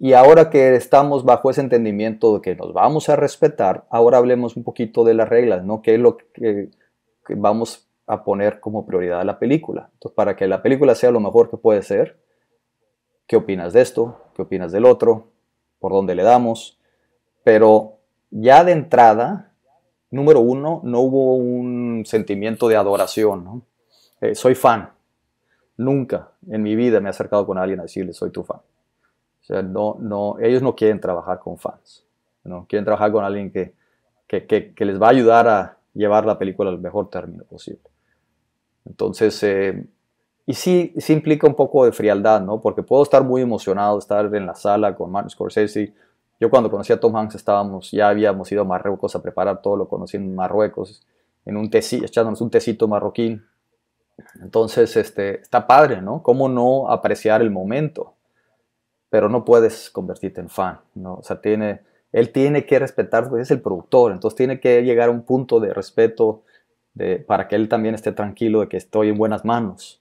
Y ahora que estamos bajo ese entendimiento de que nos vamos a respetar, ahora hablemos un poquito de las reglas, ¿no? ¿Qué es lo que, vamos a poner como prioridad a la película? Entonces, para que la película sea lo mejor que puede ser, ¿qué opinas de esto? ¿Qué opinas del otro? ¿Por dónde le damos? Pero ya de entrada, número uno, no hubo un sentimiento de adoración. Eh, soy fan. Nunca en mi vida me he acercado con alguien a decirle, soy tu fan. no, no, ellos no quieren trabajar con fans. ¿no? Quieren trabajar con alguien que, que, les va a ayudar a llevar la película al mejor término posible. Entonces, eh, y sí, sí implica un poco de frialdad, ¿no? Porque puedo estar muy emocionado, estar en la sala con Martin Scorsese, yo cuando conocí a Tom Hanks estábamos, ya habíamos ido a Marruecos a preparar todo, lo conocí en Marruecos, en un echándonos un tecito marroquín. Entonces, este, está padre, ¿no? ¿Cómo no apreciar el momento? Pero no puedes convertirte en fan, ¿no? O sea, tiene, él tiene que respetar, pues, es el productor, entonces tiene que llegar a un punto de respeto de, para que él también esté tranquilo de que estoy en buenas manos.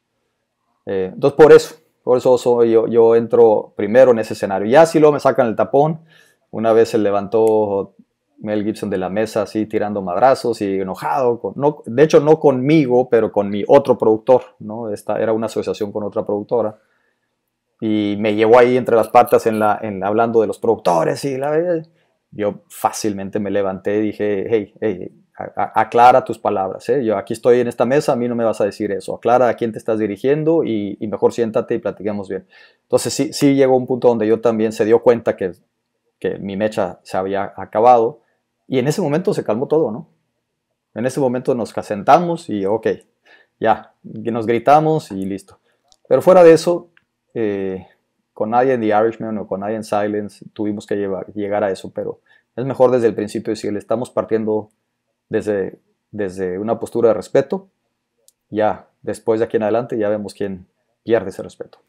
Eh, entonces, por eso, por eso yo, yo entro primero en ese escenario. Ya si luego me sacan el tapón, una vez se levantó Mel Gibson de la mesa así tirando madrazos y enojado, no, de hecho no conmigo, pero con mi otro productor, ¿no? Esta era una asociación con otra productora. Y me llevó ahí entre las patas en la, en, hablando de los productores y la... Yo fácilmente me levanté y dije, hey, hey, aclara tus palabras, ¿eh? yo aquí estoy en esta mesa, a mí no me vas a decir eso, aclara a quién te estás dirigiendo y, mejor siéntate y platiquemos bien. Entonces sí, sí llegó un punto donde yo también se dio cuenta que que mi mecha se había acabado. Y en ese momento se calmó todo, ¿no? En ese momento nos casentamos y, ok, ya, nos gritamos y listo. Pero fuera de eso, eh, con nadie en The Irishman o con nadie en Silence tuvimos que llevar, llegar a eso, pero es mejor desde el principio si le estamos partiendo desde, desde una postura de respeto, ya, después de aquí en adelante ya vemos quién pierde ese respeto.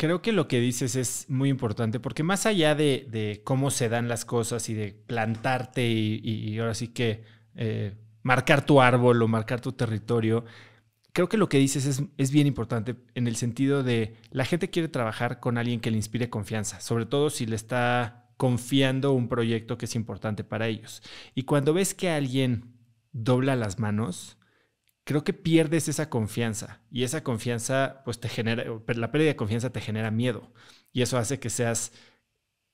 Creo que lo que dices es muy importante porque más allá de, cómo se dan las cosas y de plantarte y, ahora sí que eh, marcar tu árbol o marcar tu territorio, creo que lo que dices es, es, bien importante en el sentido de la gente quiere trabajar con alguien que le inspire confianza, sobre todo si le está confiando un proyecto que es importante para ellos. Y cuando ves que alguien dobla las manos, creo que pierdes esa confianza y esa confianza, pues te genera, eh, la pérdida de confianza te genera miedo y eso hace que seas,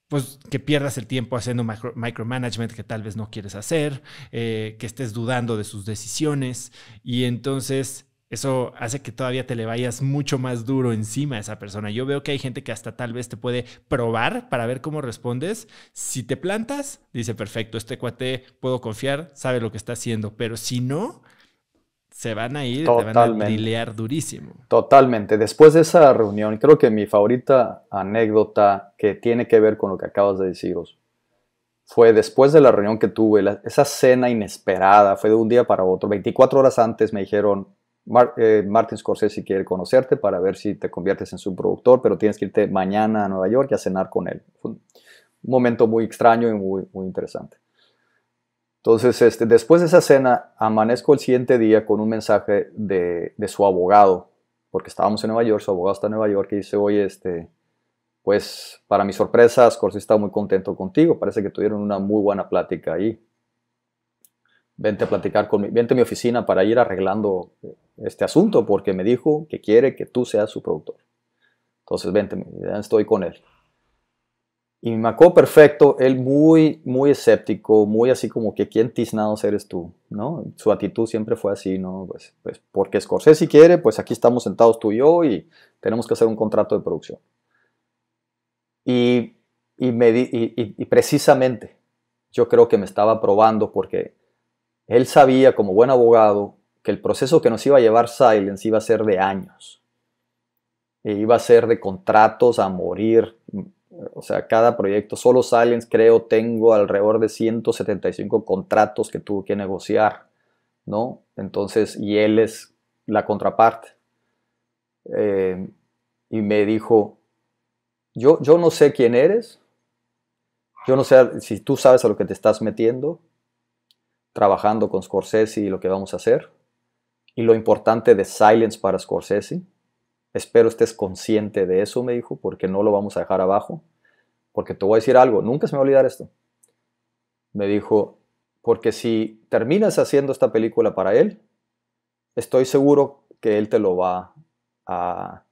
pues que pierdas el tiempo haciendo micromanagement que tal vez no quieres hacer, eh, que estés dudando de sus decisiones y entonces eso hace que todavía te le vayas mucho más duro encima a esa persona. Yo veo que hay gente que hasta tal vez te puede probar para ver cómo respondes. Si te plantas, dice, perfecto, este cuate puedo confiar, sabe lo que está haciendo, pero si no, se van a ir, Totalmente. van a durísimo. Totalmente. Después de esa reunión, creo que mi favorita anécdota que tiene que ver con lo que acabas de deciros fue después de la reunión que tuve, esa cena inesperada, fue de un día para otro. 24 horas antes me dijeron, Martín eh, Martin Scorsese quiere conocerte para ver si te conviertes en su productor, pero tienes que irte mañana a Nueva York y a cenar con él. Fue un momento muy extraño y muy, muy interesante. Entonces, este, después de esa cena, amanezco el siguiente día con un mensaje de, su abogado, porque estábamos en Nueva York, su abogado está en Nueva York, y dice, oye, este, pues para mi sorpresa, Scorsese está muy contento contigo, parece que tuvieron una muy buena plática ahí. Vente a platicar conmigo, vente a mi oficina para ir arreglando este asunto, porque me dijo que quiere que tú seas su productor. Entonces, vente, estoy con él. Y me acuerdo perfecto, él muy, muy escéptico, muy así como que quién tiznados eres tú, ¿no? Su actitud siempre fue así, ¿no? Pues, pues porque Scorsese quiere, pues aquí estamos sentados tú y yo y tenemos que hacer un contrato de producción. Y, y, me di, y, y precisamente yo creo que me estaba probando porque él sabía como buen abogado que el proceso que nos iba a llevar Silence iba a ser de años. E iba a ser de contratos a morir, o sea, cada proyecto, solo Silence creo tengo alrededor de 175 contratos que tuvo que negociar, ¿no? Entonces, y él es la contraparte. Eh, y me dijo, yo, yo no sé quién eres, yo no sé si tú sabes a lo que te estás metiendo, trabajando con Scorsese y lo que vamos a hacer, y lo importante de Silence para Scorsese Espero estés consciente de eso, me dijo, porque no lo vamos a dejar abajo. Porque te voy a decir algo, nunca se me va a olvidar esto. Me dijo, porque si terminas haciendo esta película para él, estoy seguro que él te lo va a,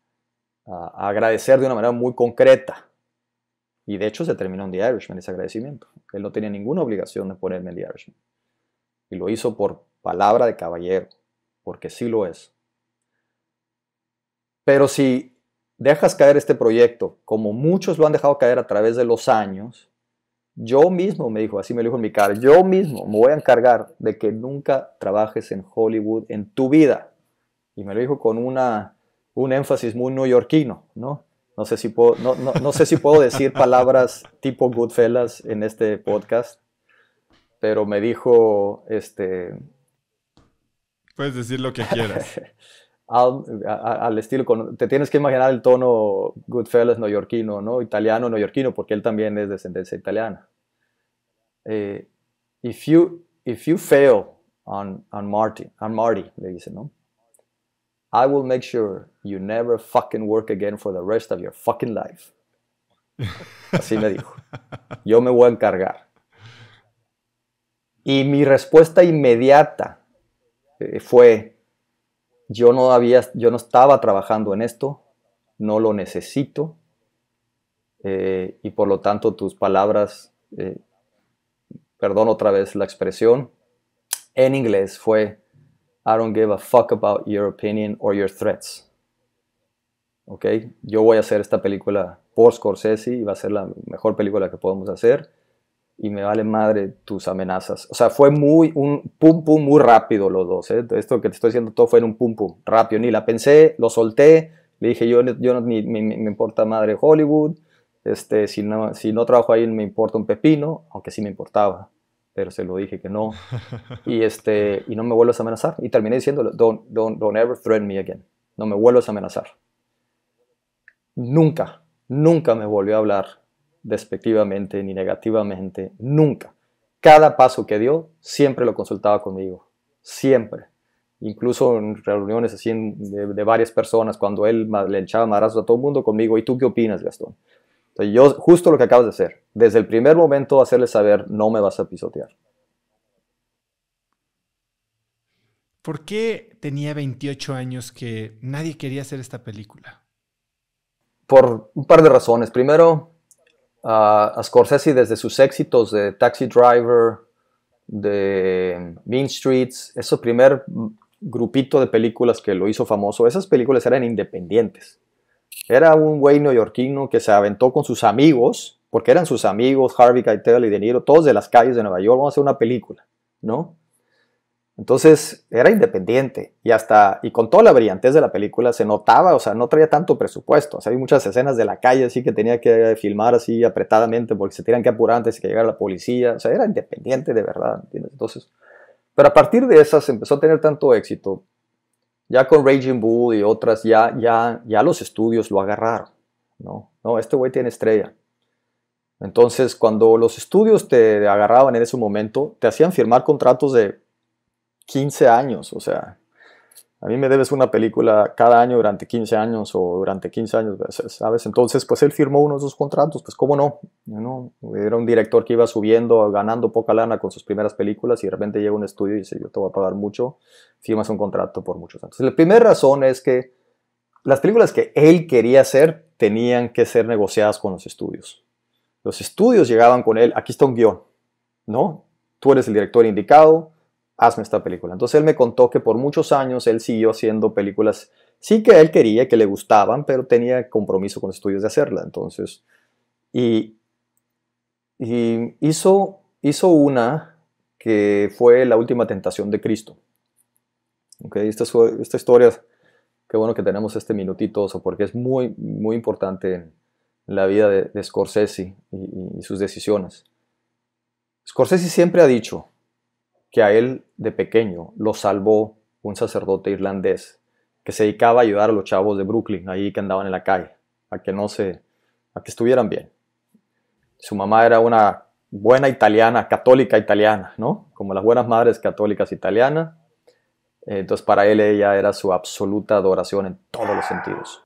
agradecer de una manera muy concreta. Y de hecho se terminó en The Irishman ese agradecimiento. Él no tenía ninguna obligación de ponerme en The Irishman. Y lo hizo por palabra de caballero, porque sí lo es. Pero si dejas caer este proyecto, como muchos lo han dejado caer a través de los años, yo mismo me dijo, así me lo dijo en mi cara, yo mismo me voy a encargar de que nunca trabajes en Hollywood en tu vida. Y me lo dijo con una, un énfasis muy neoyorquino, ¿no? No sé, si puedo, no, sé si puedo decir palabras tipo Goodfellas en este podcast, pero me dijo, este... Puedes decir lo que quieras. al, al estilo, te tienes que imaginar el tono Goodfellas neoyorquino, ¿no? Italiano neoyorquino, porque él también es descendencia italiana. Eh, if, you, if you fail on, on, Marty, on Marty, le dice, ¿no? I will make sure you never fucking work again for the rest of your fucking life. Así me dijo. Yo me voy a encargar. Y mi respuesta inmediata eh, fue, yo no había, yo no estaba trabajando en esto, no lo necesito, eh, y por lo tanto tus palabras, eh, perdón otra vez la expresión, en inglés fue, I don't give a fuck about your opinion or your threats. ¿Ok? Yo voy a hacer esta película por Scorsese y va a ser la mejor película que podemos hacer y me vale madre tus amenazas. O sea, fue muy, un pum pum muy rápido los dos. ¿eh? Esto que te estoy diciendo todo fue en un pum pum, rápido. Ni la pensé, lo solté, le dije yo, yo no, me importa madre Hollywood, este, si, no, si no trabajo ahí me importa un pepino, aunque sí me importaba, pero se lo dije que no. Y, este, y no me vuelves a amenazar. Y terminé diciéndole, don't, ever threaten me again. No me vuelves a amenazar. Nunca, nunca me volvió a hablar despectivamente ni negativamente, nunca. Cada paso que dio, siempre lo consultaba conmigo, siempre. Incluso en reuniones así de, varias personas, cuando él le echaba madrazos a todo el mundo conmigo, ¿y tú qué opinas, Gastón? yo, justo lo que acabas de hacer, desde el primer momento hacerle saber, no me vas a pisotear. ¿Por qué tenía 28 años que nadie quería hacer esta película? Por un par de razones. Primero, a, Scorsese desde sus éxitos de Taxi Driver, de Mean Streets, ese primer grupito de películas que lo hizo famoso, esas películas eran independientes. Era un güey neoyorquino que se aventó con sus amigos, porque eran sus amigos, Harvey Keitel y De Niro, todos de las calles de Nueva York, vamos a hacer una película, ¿no? Entonces era independiente y hasta, y con toda la brillantez de la película se notaba, o sea, no traía tanto presupuesto. O sea, hay muchas escenas de la calle así que tenía que filmar así apretadamente porque se tenían que apurar antes de que llegara la policía. O sea, era independiente de verdad, ¿entiendes? Entonces, pero a partir de esas empezó a tener tanto éxito. Ya con Raging Bull y otras, ya, ya, ya los estudios lo agarraron. No, no, este güey tiene estrella. Entonces, cuando los estudios te agarraban en ese momento, te hacían firmar contratos de 15 años, o sea, a mí me debes una película cada año durante 15 años o durante 15 años, ¿sabes? Entonces, pues él firmó uno de esos contratos, pues cómo no, ¿no? Era un director que iba subiendo, ganando poca lana con sus primeras películas y de repente llega un estudio y dice, yo te voy a pagar mucho, firmas un contrato por muchos años. la primera razón es que las películas que él quería hacer tenían que ser negociadas con los estudios. Los estudios llegaban con él, aquí está un guión, ¿no? Tú eres el director indicado, hazme esta película. Entonces él me contó que por muchos años él siguió haciendo películas, sí que él quería, que le gustaban, pero tenía compromiso con estudios de hacerla. Entonces, y, hizo, hizo una que fue La Última Tentación de Cristo. Okay, esta, esta historia, qué bueno que tenemos este minutito, porque es muy, muy importante en la vida de, Scorsese y, y sus decisiones. Scorsese siempre ha dicho, que a él de pequeño lo salvó un sacerdote irlandés que se dedicaba a ayudar a los chavos de Brooklyn, ahí que andaban en la calle, a que no se, a que estuvieran bien. Su mamá era una buena italiana, católica italiana, ¿no? Como las buenas madres católicas italianas. Entonces para él ella era su absoluta adoración en todos los sentidos.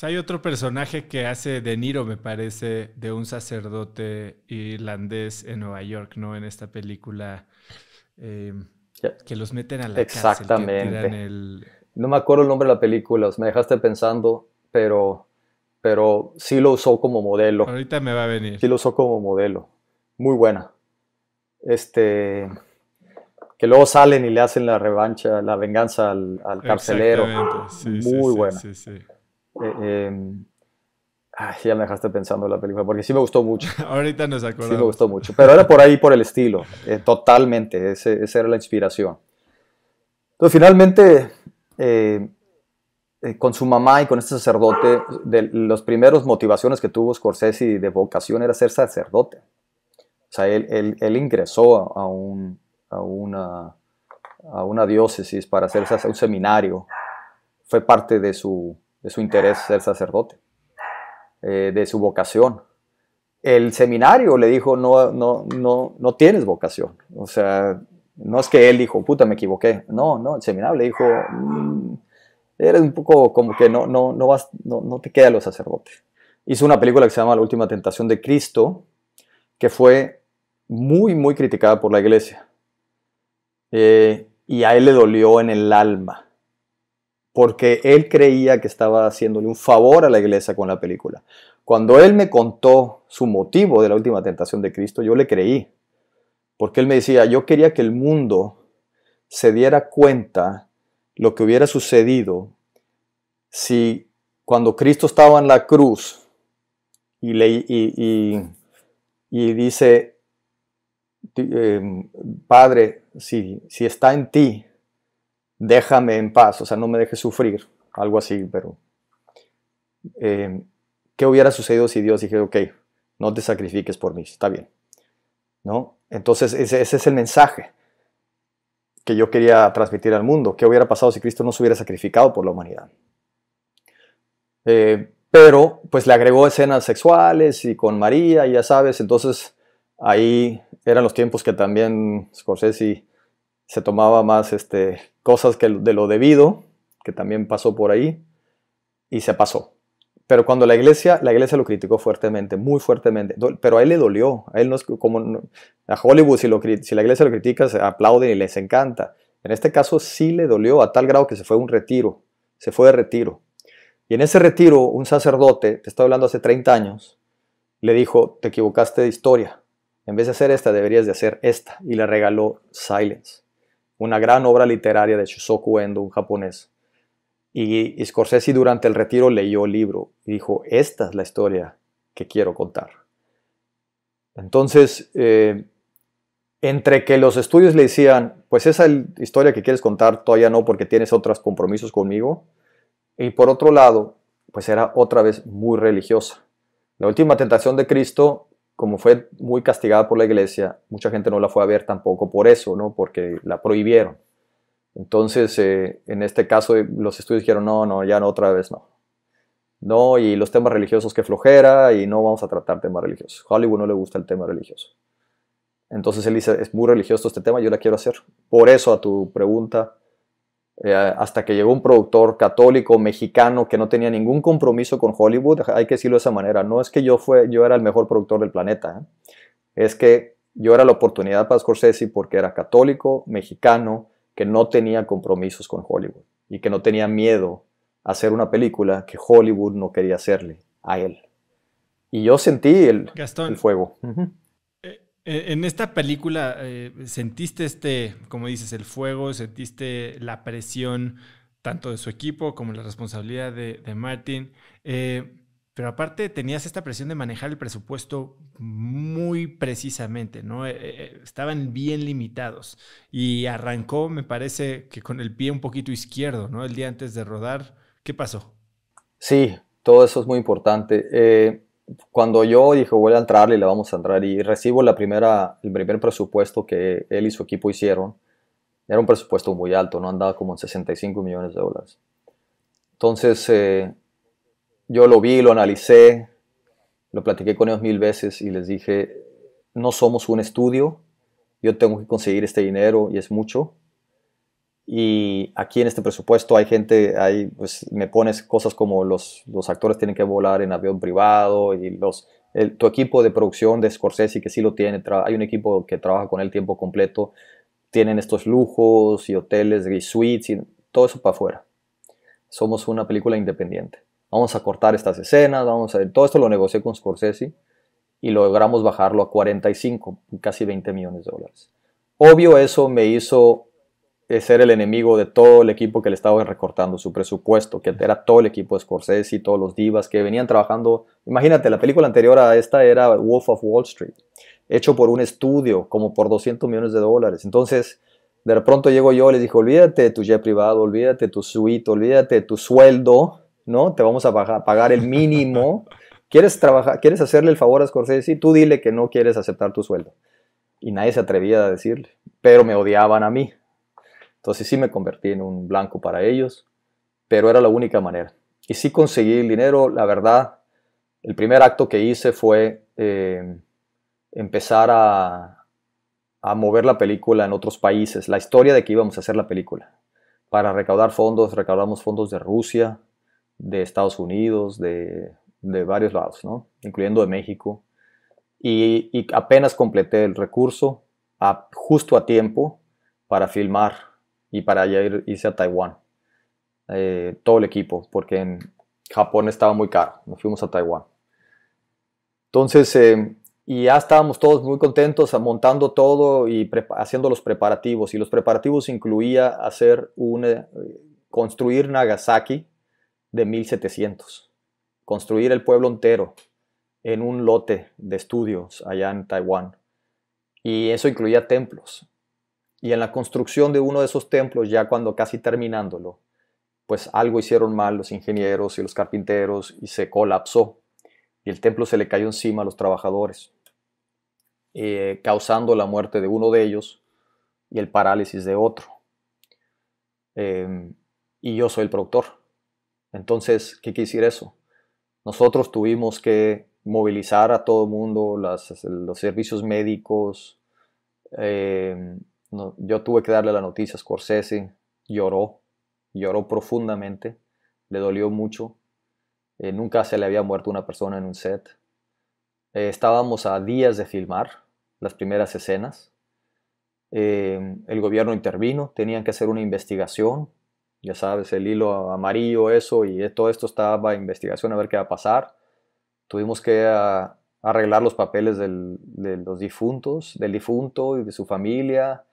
Pues hay otro personaje que hace De Niro, me parece, de un sacerdote irlandés en Nueva York, ¿no? En esta película em, que los meten a la Exactamente. No me acuerdo el nombre de la película, me dejaste pensando, pero, pero sí lo usó como modelo. Ahorita me va a venir. Sí lo usó como modelo. Muy buena. Este que luego salen y le hacen la revancha, la venganza al, carcelero. Muy sí, buena. Eh, em, ya me dejaste pensando la película, porque sí me gustó mucho. Ahorita nos acordamos. Sí me gustó mucho, pero era por ahí, por el estilo, eh, totalmente, ese, esa era la inspiración. Entonces, finalmente, eh, con su mamá y con este sacerdote, de los primeros motivaciones que tuvo Scorsese de vocación era ser sacerdote. O sea, él, ingresó a, un, a, una, a una diócesis para hacer un seminario. Fue parte de su, de su interés ah. ser sacerdote, eh, de su vocación. El seminario le dijo, no, no, no, no tienes vocación. O sea, no es que él dijo, puta, me equivoqué. No, no, el seminario le dijo, mm, eres un poco como que no, no, no, vas, no, te queda los sacerdotes. Hizo una película que se llama La Última Tentación de Cristo, que fue muy, muy criticada por la iglesia. Eh, y a él le dolió en el alma porque él creía que estaba haciéndole un favor a la iglesia con la película. Cuando él me contó su motivo de la última tentación de Cristo, yo le creí, porque él me decía, yo quería que el mundo se diera cuenta lo que hubiera sucedido si cuando Cristo estaba en la cruz y, le, y, dice, em, Padre, si, si está en ti, déjame en paz, o sea, no me dejes sufrir, algo así, pero... Eh, ¿Qué hubiera sucedido si Dios dijera, ok, no te sacrifiques por mí, está bien? ¿No? Entonces ese, es el mensaje que yo quería transmitir al mundo. ¿Qué hubiera pasado si Cristo no se hubiera sacrificado por la humanidad? Eh, pero pues le agregó escenas sexuales y con María, ya sabes, entonces ahí eran los tiempos que también Scorsese se tomaba más este, cosas que de lo debido, que también pasó por ahí, y se pasó. Pero cuando la iglesia, la iglesia lo criticó fuertemente, muy fuertemente, pero a él le dolió, a él no como a Hollywood si, si la iglesia lo critica se aplauden y les encanta. En este caso sí le dolió a tal grado que se fue a un retiro, se fue de retiro. Y en ese retiro un sacerdote, te estoy hablando hace 30 años, le dijo, te equivocaste de historia, en vez de hacer esta deberías de hacer esta, y le regaló Silence una gran obra literaria de Shusoku Endo, un japonés. Y, Scorsese durante el retiro leyó el libro y dijo, esta es la historia que quiero contar. Entonces, eh, entre que los estudios le decían, pues esa es la historia que quieres contar, todavía no porque tienes otros compromisos conmigo, y por otro lado, pues era otra vez muy religiosa. La última tentación de Cristo como fue muy castigada por la iglesia, mucha gente no la fue a ver tampoco por eso, ¿no? Porque la prohibieron. Entonces, eh, en este caso, eh, los estudios dijeron, no, no, ya no, otra vez no. No, y los temas religiosos que flojera, y no vamos a tratar temas religiosos. Hollywood no le gusta el tema religioso. Entonces él dice, es muy religioso este tema, yo la quiero hacer. Por eso a tu pregunta, eh, hasta que llegó un productor católico mexicano que no tenía ningún compromiso con Hollywood, hay que decirlo de esa manera, no es que yo, fue, yo era el mejor productor del planeta, ¿eh? es que yo era la oportunidad para Scorsese porque era católico, mexicano, que no tenía compromisos con Hollywood y que no tenía miedo a hacer una película que Hollywood no quería hacerle a él. Y yo sentí el, fuego. Eh, en esta película, eh, ¿sentiste este, como dices, el fuego? ¿Sentiste la presión tanto de su equipo como la responsabilidad de, Martin? Eh, pero aparte tenías esta presión de manejar el presupuesto muy precisamente, ¿no? estaban bien limitados y arrancó, me parece, que con el pie un poquito izquierdo, ¿no? El día antes de rodar, ¿qué pasó? Sí, todo eso es muy importante cuando yo dije voy a entrarle y le vamos a entrar y recibo el primer presupuesto que él y su equipo hicieron, era un presupuesto muy alto, no andaba como en 65 millones de dólares. Entonces eh, yo lo vi, lo analicé, lo platiqué con ellos mil veces y les dije, no somos un estudio, yo tengo que conseguir este dinero y es mucho, y aquí en este presupuesto hay gente, hay, pues, me pones cosas como los, actores tienen que volar en avión privado y los, tu equipo de producción de Scorsese, que sí lo tiene, hay un equipo que trabaja con él tiempo completo, tienen estos lujos y hoteles y suites y todo eso para afuera. Somos una película independiente. Vamos a cortar estas escenas, vamos a... Todo esto lo negocié con Scorsese y logramos bajarlo a 45, casi 20 millones de dólares. Obvio eso me hizo ser el enemigo de todo el equipo que le estaba recortando su presupuesto, que era todo el equipo de Scorsese y todos los divas que venían trabajando. Imagínate, la película anterior a esta era Wolf of Wall Street, hecho por un estudio como por 200 millones de dólares. Entonces, de pronto llego yo, les dije, olvídate de tu jet privado, olvídate de tu suite, olvídate de tu sueldo, ¿no? Te vamos a pagar el mínimo. ¿Quieres, trabajar, ¿Quieres hacerle el favor a Scorsese? Tú dile que no quieres aceptar tu sueldo. Y nadie se atrevía a decirle, pero me odiaban a mí entonces sí me convertí en un blanco para ellos, pero era la única manera. Y sí conseguí el dinero, la verdad, el primer acto que hice fue eh, empezar a, mover la película en otros países, la historia de que íbamos a hacer la película. Para recaudar fondos, recaudamos fondos de Rusia, de Estados Unidos, de, varios lados, incluyendo de México. Y, apenas completé el recurso justo a tiempo para filmar y para allá ir, irse a Taiwán. Eh, todo el equipo, porque en Japón estaba muy caro. Nos fuimos a Taiwán. Entonces, eh, y ya estábamos todos muy contentos montando todo y haciendo los preparativos. Y los preparativos incluía hacer una, eh, construir Nagasaki de 1700, construir el pueblo entero en un lote de estudios allá en Taiwán. Y eso incluía templos. Y en la construcción de uno de esos templos, ya cuando casi terminándolo, pues algo hicieron mal los ingenieros y los carpinteros y se colapsó. Y el templo se le cayó encima a los trabajadores, eh, causando la muerte de uno de ellos y el parálisis de otro. Em, y yo soy el productor. Entonces, ¿qué quiere decir eso? Nosotros tuvimos que movilizar a todo el mundo, los servicios médicos, em, yo tuve que darle la noticia a Scorsese, lloró, lloró profundamente, le dolió mucho. Eh, nunca se le había muerto una persona en un set. Eh, estábamos a días de filmar las primeras escenas. Eh, el gobierno intervino, tenían que hacer una investigación. Ya sabes, el hilo amarillo, eso, y todo esto estaba investigación a ver qué va a pasar. Tuvimos que ah, arreglar los papeles de los difuntos, del difunto y de su familia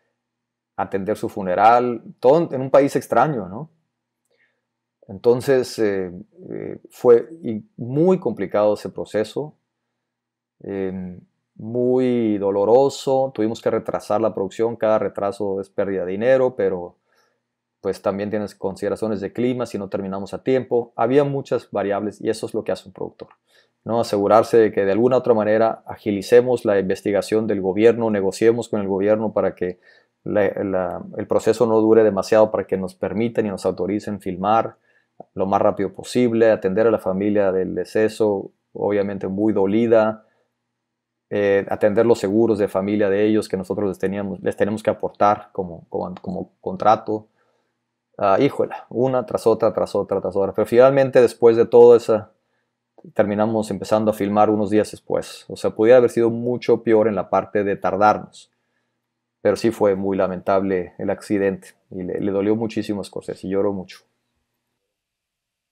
atender su funeral, todo en un país extraño, ¿no? Entonces eh, eh, fue muy complicado ese proceso, em, muy doloroso, tuvimos que retrasar la producción, cada retraso es pérdida de dinero, pero pues también tienes consideraciones de clima si no terminamos a tiempo, había muchas variables y eso es lo que hace un productor, ¿no? asegurarse de que de alguna u otra manera agilicemos la investigación del gobierno, negociemos con el gobierno para que el proceso no dure demasiado para que nos permitan y nos autoricen filmar lo más rápido posible, atender a la familia del deceso, obviamente muy dolida, eh, atender los seguros de familia de ellos que nosotros les, teníamos, les tenemos que aportar como, contrato. Uh, una tras otra, tras otra, tras otra. Pero finalmente, después de todo eso, terminamos empezando a filmar unos días después. O sea, pudiera haber sido mucho peor en la parte de tardarnos pero sí fue muy lamentable el accidente y le, dolió muchísimo a Scorsese y lloró mucho.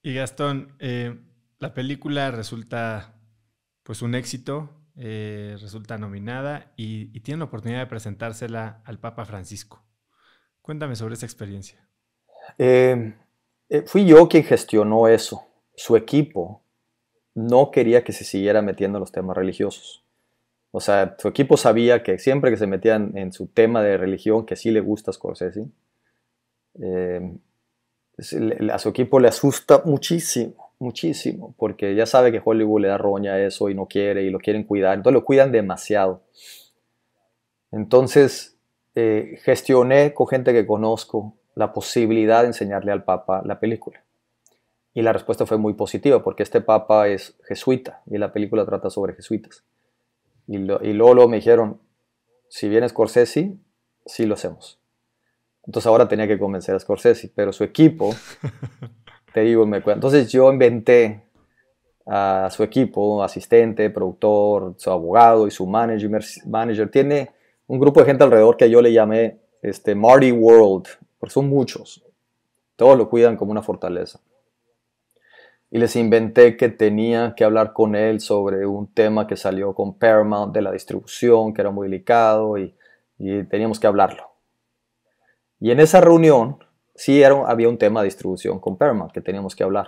Y Gastón, eh, la película resulta pues un éxito, eh, resulta nominada y, tiene la oportunidad de presentársela al Papa Francisco. Cuéntame sobre esa experiencia. Em, eh, fui yo quien gestionó eso. Su equipo no quería que se siguiera metiendo en los temas religiosos. O sea, su equipo sabía que siempre que se metían en su tema de religión, que sí le gusta Scorsese, eh, a su equipo le asusta muchísimo, muchísimo, porque ya sabe que Hollywood le da roña a eso y no quiere y lo quieren cuidar, entonces lo cuidan demasiado. Entonces, eh, gestioné con gente que conozco la posibilidad de enseñarle al Papa la película. Y la respuesta fue muy positiva, porque este Papa es jesuita y la película trata sobre jesuitas. Y, luego, me dijeron, si viene Scorsese, sí lo hacemos. Entonces ahora tenía que convencer a Scorsese, pero su equipo, te digo, me Entonces yo inventé a su equipo, asistente, productor, su abogado y su manager, manager. Tiene un grupo de gente alrededor que yo le llamé este, Marty World, porque son muchos. Todos lo cuidan como una fortaleza y les inventé que tenía que hablar con él sobre un tema que salió con Paramount de la distribución, que era muy delicado y, teníamos que hablarlo. Y en esa reunión sí era, había un tema de distribución con Paramount que teníamos que hablar.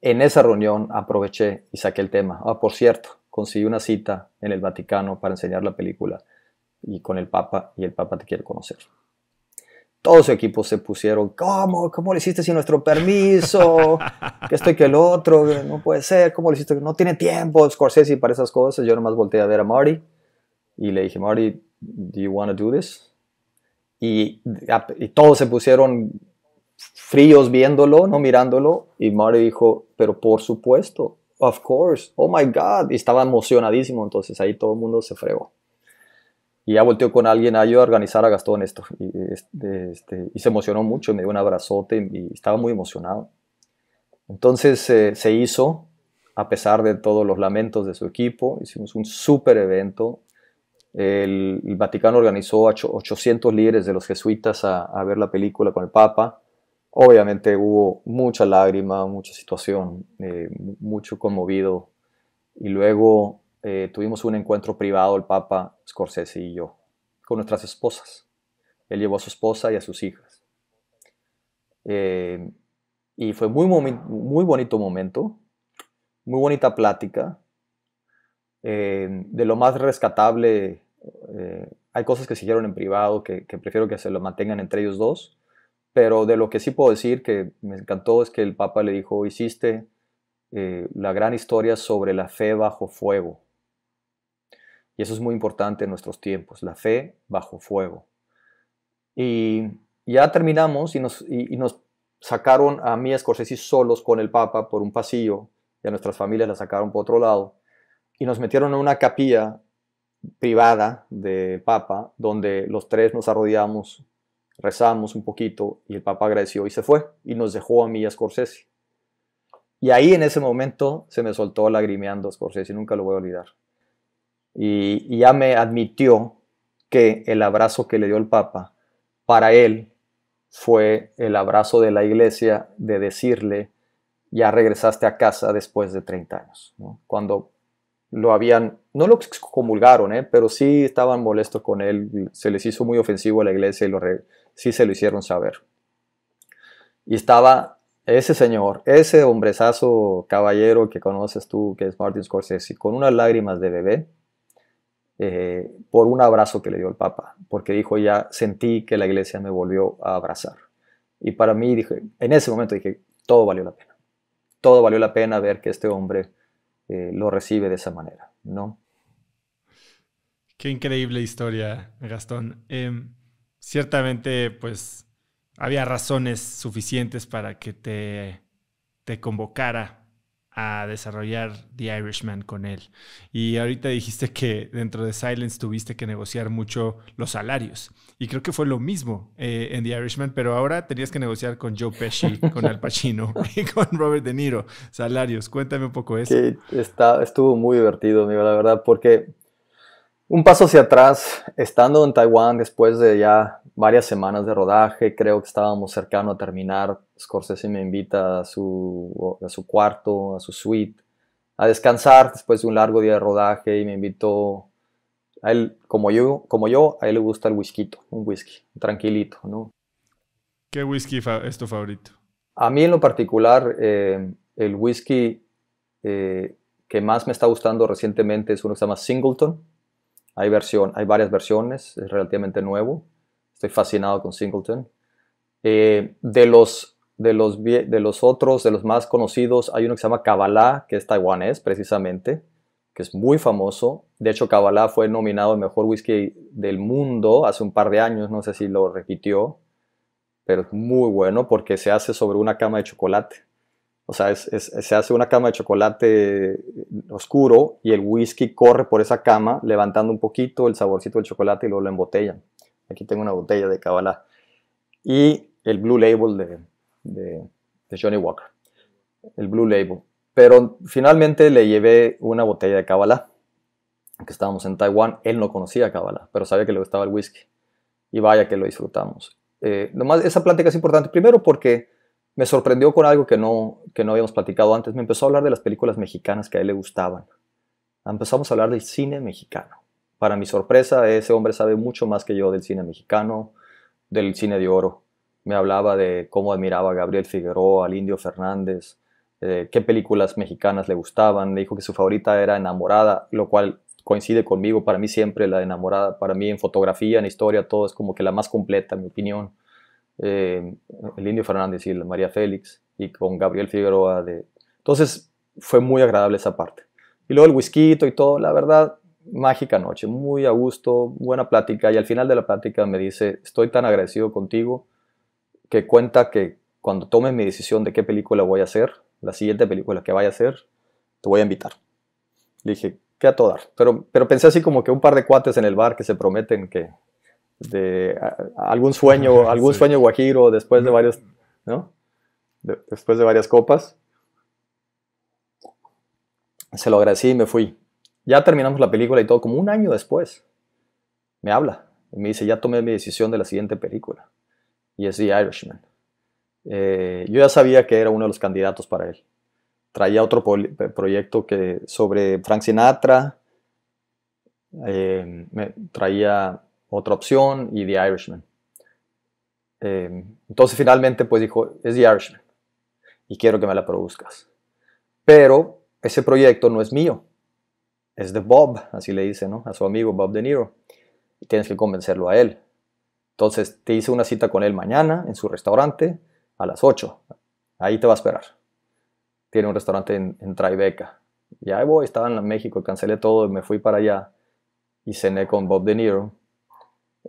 En esa reunión aproveché y saqué el tema. Ah, por cierto, conseguí una cita en el Vaticano para enseñar la película y con el Papa y el Papa te quiere conocer todo su equipo se pusieron, ¿cómo? ¿Cómo lo hiciste sin nuestro permiso? esto y que el otro, no puede ser, ¿cómo lo hiciste? No tiene tiempo, Scorsese, para esas cosas. Yo nomás volteé a ver a Marty y le dije, Marty, ¿do you want to do this? Y, y, todos se pusieron fríos viéndolo, no mirándolo, y Marty dijo, pero por supuesto, of course, oh my God, y estaba emocionadísimo, entonces ahí todo el mundo se fregó y ya volteó con alguien, yo a organizar a Gastón esto. Y, este, este, se emocionó mucho, me dio un abrazote y estaba muy emocionado. Entonces eh, se hizo, a pesar de todos los lamentos de su equipo, hicimos un super evento. El, Vaticano organizó a 800 líderes de los jesuitas a, ver la película con el Papa. Obviamente hubo mucha lágrima, mucha situación, eh, mucho conmovido. Y luego eh, tuvimos un encuentro privado el Papa Scorsese y yo, con nuestras esposas. Él llevó a su esposa y a sus hijas. Eh, y fue muy, muy bonito momento, muy bonita plática. Eh, de lo más rescatable, hay cosas que siguieron en privado que, prefiero que se lo mantengan entre ellos dos, pero de lo que sí puedo decir que me encantó es que el Papa le dijo, hiciste la gran historia sobre la fe bajo fuego. Y eso es muy importante en nuestros tiempos, la fe bajo fuego. Y ya terminamos y nos, nos sacaron a mí a Scorsese solos con el Papa por un pasillo y a nuestras familias la sacaron por otro lado y nos metieron en una capilla privada de Papa donde los tres nos arrodillamos, rezamos un poquito y el Papa agradeció y se fue y nos dejó a mí a Scorsese. Y ahí en ese momento se me soltó lagrimeando Scorsese, nunca lo voy a olvidar y, ya me admitió que el abrazo que le dio el Papa para él fue el abrazo de la iglesia de decirle, ya regresaste a casa después de 30 años, cuando lo habían, no lo excomulgaron, ¿eh? pero sí estaban molestos con él, se les hizo muy ofensivo a la iglesia y lo sí se lo hicieron saber. Y estaba ese señor, ese hombrezazo caballero que conoces tú, que es Martin Scorsese, con unas lágrimas de bebé, eh, por un abrazo que le dio el Papa, porque dijo, ya sentí que la iglesia me volvió a abrazar. Y para mí, dije, en ese momento dije, todo valió la pena. Todo valió la pena ver que este hombre eh, lo recibe de esa manera, ¿no? Qué increíble historia, Gastón. Em, ciertamente, pues, había razones suficientes para que te, te convocara desarrollar The Irishman con él. Y ahorita dijiste que dentro de Silence tuviste que negociar mucho los salarios. Y creo que fue lo mismo eh, en The Irishman, pero ahora tenías que negociar con Joe Pesci, con Al Pacino y con Robert De Niro. Salarios, cuéntame un poco eso. está, estuvo muy divertido, amigo, la verdad, porque un paso hacia atrás, estando en Taiwán después de ya varias semanas de rodaje, creo que estábamos cercano a terminar Scorsese me invita a su, a su cuarto, a su suite, a descansar después de un largo día de rodaje y me invitó a él, como yo, como yo, a él le gusta el whisky, un whisky, tranquilito, ¿no? ¿Qué whisky es tu favorito? A mí en lo particular, eh, el whisky eh, que más me está gustando recientemente es uno que se llama Singleton. Hay, versión, hay varias versiones, es relativamente nuevo. Estoy fascinado con Singleton. Eh, de los de los, de los otros, de los más conocidos, hay uno que se llama Kabbalah, que es taiwanés precisamente, que es muy famoso. De hecho, Kabbalah fue nominado el mejor whisky del mundo hace un par de años, no sé si lo repitió, pero es muy bueno porque se hace sobre una cama de chocolate. O sea, se hace una cama de chocolate oscuro y el whisky corre por esa cama levantando un poquito el saborcito del chocolate y luego lo embotellan. Aquí tengo una botella de Kabbalah. Y el Blue Label de, de, Johnny Walker, el Blue Label. Pero finalmente le llevé una botella de Kabbalah, que estábamos en Taiwán. Él no conocía Kabbalah, pero sabía que le gustaba el whisky. Y vaya que lo disfrutamos. nomás eh, esa plática es importante, primero porque me sorprendió con algo que no, que no habíamos platicado antes. Me empezó a hablar de las películas mexicanas que a él le gustaban. Empezamos a hablar del cine mexicano. Para mi sorpresa, ese hombre sabe mucho más que yo del cine mexicano, del cine de oro me hablaba de cómo admiraba a Gabriel Figueroa, al Indio Fernández, eh, qué películas mexicanas le gustaban, le dijo que su favorita era Enamorada, lo cual coincide conmigo, para mí siempre la Enamorada, para mí en fotografía, en historia, todo es como que la más completa, en mi opinión. Eh, el Indio Fernández y la María Félix, y con Gabriel Figueroa. De... Entonces fue muy agradable esa parte. Y luego el whisky y todo, la verdad, mágica noche, muy a gusto, buena plática. Y al final de la plática me dice, estoy tan agradecido contigo que cuenta que cuando tome mi decisión de qué película voy a hacer, la siguiente película que vaya a hacer, te voy a invitar. Le dije, ¿qué a todo dar? Pero, pero pensé así como que un par de cuates en el bar que se prometen que de algún sueño, algún sueño guajiro después de varios, ¿no? después de varias copas. Se lo agradecí y me fui. Ya terminamos la película y todo, como un año después, me habla y me dice, ya tomé mi decisión de la siguiente película y es The Irishman. Eh, yo ya sabía que era uno de los candidatos para él. Traía otro proyecto que, sobre Frank Sinatra, eh, me traía otra opción y The Irishman. Eh, entonces finalmente pues dijo, es The Irishman y quiero que me la produzcas. Pero ese proyecto no es mío, es de Bob, así le dice ¿no? a su amigo Bob De Niro. Y Tienes que convencerlo a él. Entonces te hice una cita con él mañana en su restaurante a las 8. Ahí te va a esperar. Tiene un restaurante en, en Tribeca. Y ahí voy, estaba en México, cancelé todo y me fui para allá y cené con Bob De Niro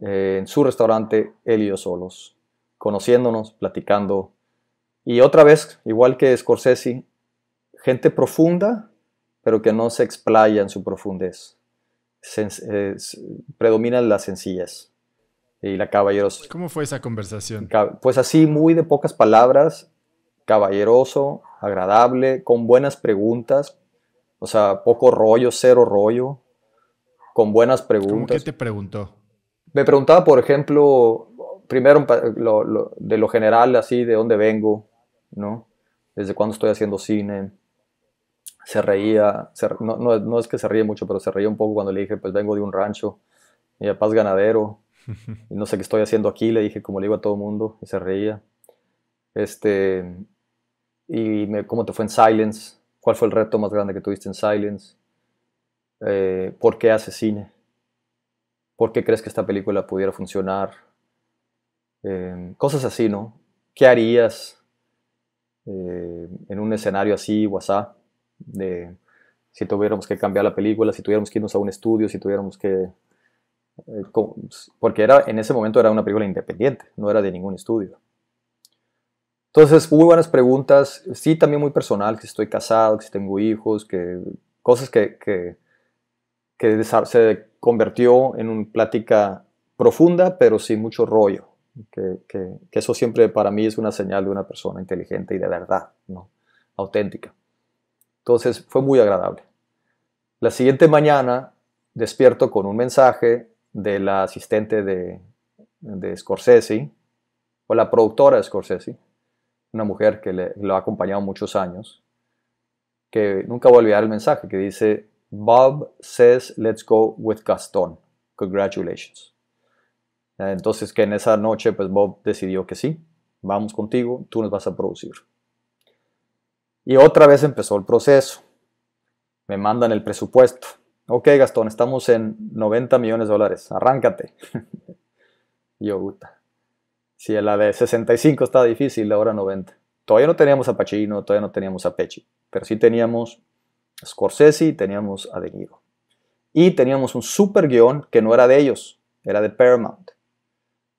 eh, en su restaurante, él y yo solos, conociéndonos, platicando. Y otra vez, igual que Scorsese, gente profunda, pero que no se explaya en su profundez. Eh, Predominan las sencillas y la caballerosa. ¿Cómo fue esa conversación? Pues así, muy de pocas palabras, caballeroso, agradable, con buenas preguntas, o sea, poco rollo, cero rollo, con buenas preguntas. ¿Cómo qué te preguntó? Me preguntaba, por ejemplo, primero de lo general, así, de dónde vengo, ¿no? Desde cuándo estoy haciendo cine. Se reía, no, es que se ríe mucho, pero se reía un poco cuando le dije, pues vengo de un rancho, y papá ganadero, no sé qué estoy haciendo aquí, le dije como le digo a todo el mundo y se reía. Este, y me, cómo te fue en Silence, cuál fue el reto más grande que tuviste en Silence, eh, por qué haces cine, por qué crees que esta película pudiera funcionar, eh, cosas así, ¿no? ¿Qué harías eh, en un escenario así, WhatsApp, de si tuviéramos que cambiar la película, si tuviéramos que irnos a un estudio, si tuviéramos que eh, porque era, en ese momento era una película independiente, no era de ningún estudio. Entonces, muy buenas preguntas, sí, también muy personal, que estoy casado, que si tengo hijos, que cosas que, que, se convirtió en una plática profunda, pero sin mucho rollo, que, que, que, eso siempre para mí es una señal de una persona inteligente y de verdad, ¿no? auténtica. Entonces, fue muy agradable. La siguiente mañana despierto con un mensaje de la asistente de, de Scorsese, o la productora de Scorsese, una mujer que le, lo ha acompañado muchos años, que nunca voy a olvidar el mensaje que dice, Bob says, let's go with Gaston Congratulations. Entonces que en esa noche pues Bob decidió que sí, vamos contigo, tú nos vas a producir. Y otra vez empezó el proceso. Me mandan el presupuesto ok Gastón, estamos en 90 millones de dólares, arráncate. Yo, puta. Si la de 65 estaba difícil, ahora 90. Todavía no teníamos a Pacino, todavía no teníamos a Pecci, pero sí teníamos a Scorsese y teníamos a De Niro. Y teníamos un super guión que no era de ellos, era de Paramount.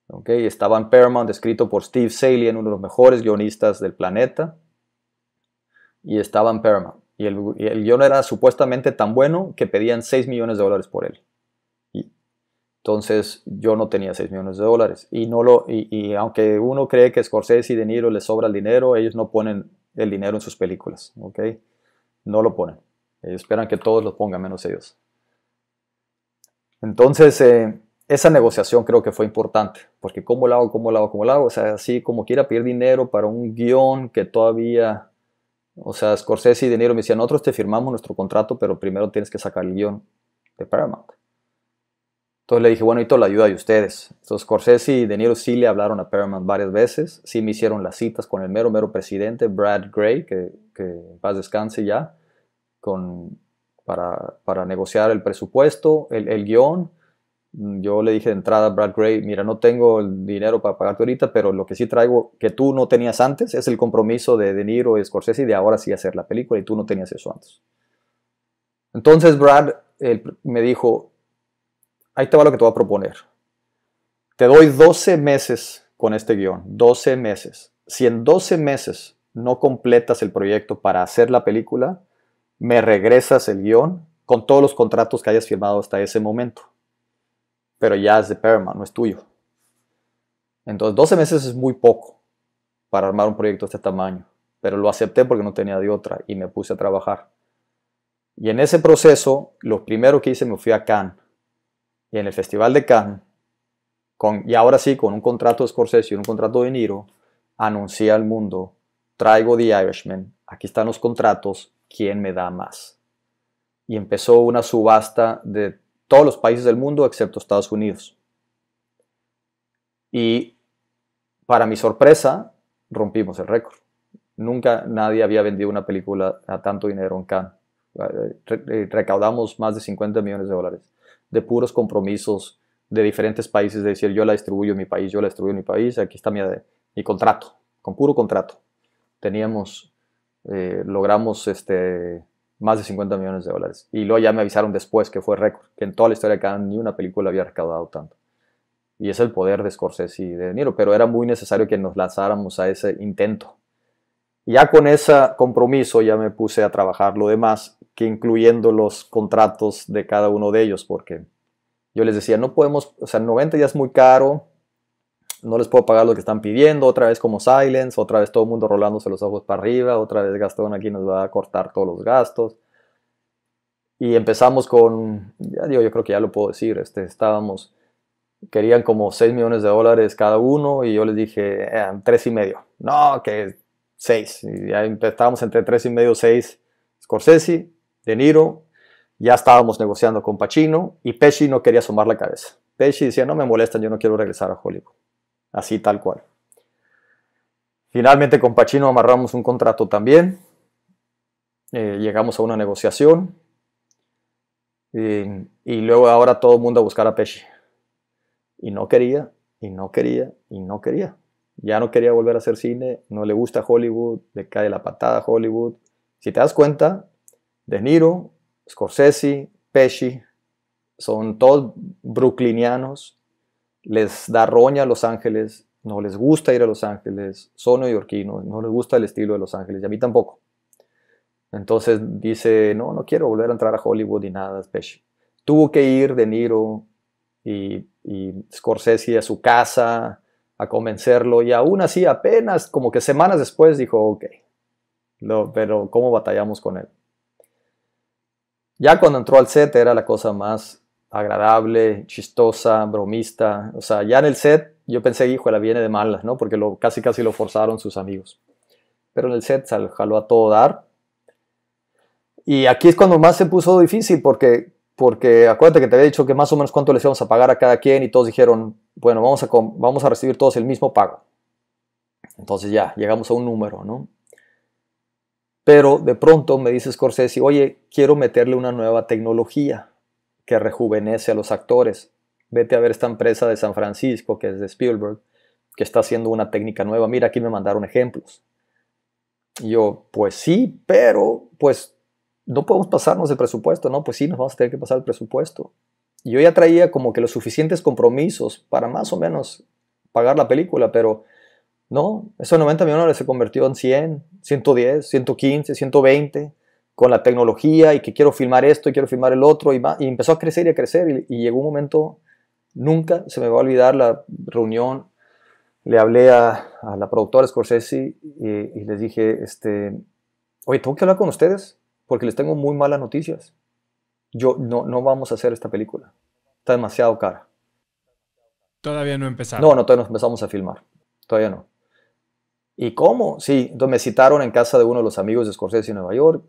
Ok, estaba en Paramount, escrito por Steve Salien, uno de los mejores guionistas del planeta. Y estaba en Paramount. Y el, guión era supuestamente tan bueno que pedían 6 millones de dólares por él. entonces yo no tenía 6 millones de dólares. Y, no lo, y, aunque uno cree que Scorsese y De Niro les sobra el dinero, ellos no ponen el dinero en sus películas. No lo ponen. Ellos esperan que todos lo pongan, menos ellos. Entonces, eh, esa negociación creo que fue importante, porque ¿cómo lo hago? ¿Cómo lo hago? ¿Cómo lo hago? O sea, así como quiera pedir dinero para un guión que todavía o sea, Scorsese y De Niro me decían, nosotros te firmamos nuestro contrato, pero primero tienes que sacar el guión de Paramount. Entonces le dije, bueno, y toda la ayuda de ustedes. Entonces Scorsese y De Niro sí le hablaron a Paramount varias veces, sí me hicieron las citas con el mero, mero presidente, Brad Gray, que, que paz descanse ya, con, para, negociar el presupuesto, el, el guión Mm, yo le dije de entrada a Brad Gray, mira, no tengo el dinero para pagarte ahorita, pero lo que sí traigo que tú no tenías antes es el compromiso de De Niro y Scorsese de ahora sí hacer la película y tú no tenías eso antes. Entonces Brad me dijo, ahí te va lo que te voy a proponer. Te doy 12 meses con este guión, 12 meses. Si en 12 meses no completas el proyecto para hacer la película, me regresas el guión con todos los contratos que hayas firmado hasta ese momento pero ya es de Perman, no es tuyo. Entonces, 12 meses es muy poco para armar un proyecto de este tamaño, pero lo acepté porque no tenía de otra y me puse a trabajar. Y en ese proceso, lo primero que hice me fui a Cannes. Y en el Festival de Cannes, con, y ahora sí, con un contrato de Scorsese y un contrato de Niro, anuncié al mundo, traigo The Irishman, aquí están los contratos, ¿quién me da más? Y empezó una subasta de todos los países del mundo excepto Estados Unidos. Y para mi sorpresa, rompimos el récord. Nunca nadie había vendido una película a tanto dinero en Cannes. Eh, recaudamos más de 50 millones de dólares de puros compromisos de diferentes países, de decir yo la distribuyo en mi país, yo la distribuyo en mi país, aquí está mi, eh, mi contrato, con puro contrato. Teníamos, eh, logramos este, más de 50 millones de dólares. Y luego ya me avisaron después que fue récord, que en toda la historia de Cannes ni una película había recaudado tanto. Y es el poder de Scorsese y de, Niro, pero era muy necesario que nos lanzáramos a ese intento. ya con ese compromiso ya me puse a trabajar lo demás, que incluyendo los contratos de cada uno de ellos, porque yo les decía, no podemos, o sea, 90 ya es muy caro, no les puedo pagar lo que están pidiendo, otra vez como silence, otra vez todo el mundo rolándose los ojos para arriba, otra vez Gastón aquí nos va a cortar todos los gastos. Y empezamos con, ya digo, yo creo que ya lo puedo decir, este, estábamos, querían como 6 millones de dólares cada uno y yo les dije, eh, tres y medio, no, que 6, ya estábamos entre tres y medio, 6, Scorsese, De Niro, ya estábamos negociando con Pacino y Pesci no quería asomar la cabeza. Pesci decía, no me molestan, yo no quiero regresar a Hollywood así tal cual. Finalmente con Pachino amarramos un contrato también, eh, llegamos a una negociación eh, y luego ahora todo el mundo a buscar a Pesci. Y no quería, y no quería, y no quería. Ya no quería volver a hacer cine, no le gusta Hollywood, le cae la patada a Hollywood. Si te das cuenta, De Niro, Scorsese, Pesci, son todos brooklynianos les da roña a Los Ángeles, no les gusta ir a Los Ángeles, son neoyorquinos, no les gusta el estilo de Los Ángeles, y a mí tampoco. Entonces dice, no, no quiero volver a entrar a Hollywood y nada especie. Tuvo que ir De Niro y, Scorsese a su casa a convencerlo, y aún así apenas, como que semanas después, dijo, ok, pero ¿cómo batallamos con él? Ya cuando entró al set era la cosa más agradable, chistosa, bromista. O sea, ya en el set yo pensé, hijo, la viene de malas, ¿no? Porque lo, casi casi lo forzaron sus amigos. Pero en el set se jaló a todo dar. Y aquí es cuando más se puso difícil porque, porque acuérdate que te había dicho que más o menos cuánto les íbamos a pagar a cada quien y todos dijeron, bueno, vamos a, vamos a recibir todos el mismo pago. Entonces ya, llegamos a un número, ¿no? Pero de pronto me dice Scorsese, oye, quiero meterle una nueva tecnología rejuvenece a los actores. Vete a ver esta empresa de San Francisco, que es de Spielberg, que está haciendo una técnica nueva. Mira, aquí me mandaron ejemplos. Y yo, pues sí, pero pues no podemos pasarnos el presupuesto, ¿no? Pues sí, nos vamos a tener que pasar el presupuesto. Y yo ya traía como que los suficientes compromisos para más o menos pagar la película, pero no, esos 90 millones se convirtió en 100, 110, 115, 120 con la tecnología y que quiero filmar esto y quiero filmar el otro y, y empezó a crecer y a crecer y, llegó un momento, nunca se me va a olvidar la reunión, le hablé a, la productora Scorsese y, les dije, este, oye, tengo que hablar con ustedes porque les tengo muy malas noticias. Yo no, no vamos a hacer esta película, está demasiado cara. Todavía no empezamos. No, no, todavía no empezamos a filmar, todavía no. ¿Y cómo? Sí, entonces me citaron en casa de uno de los amigos de Scorsese en Nueva York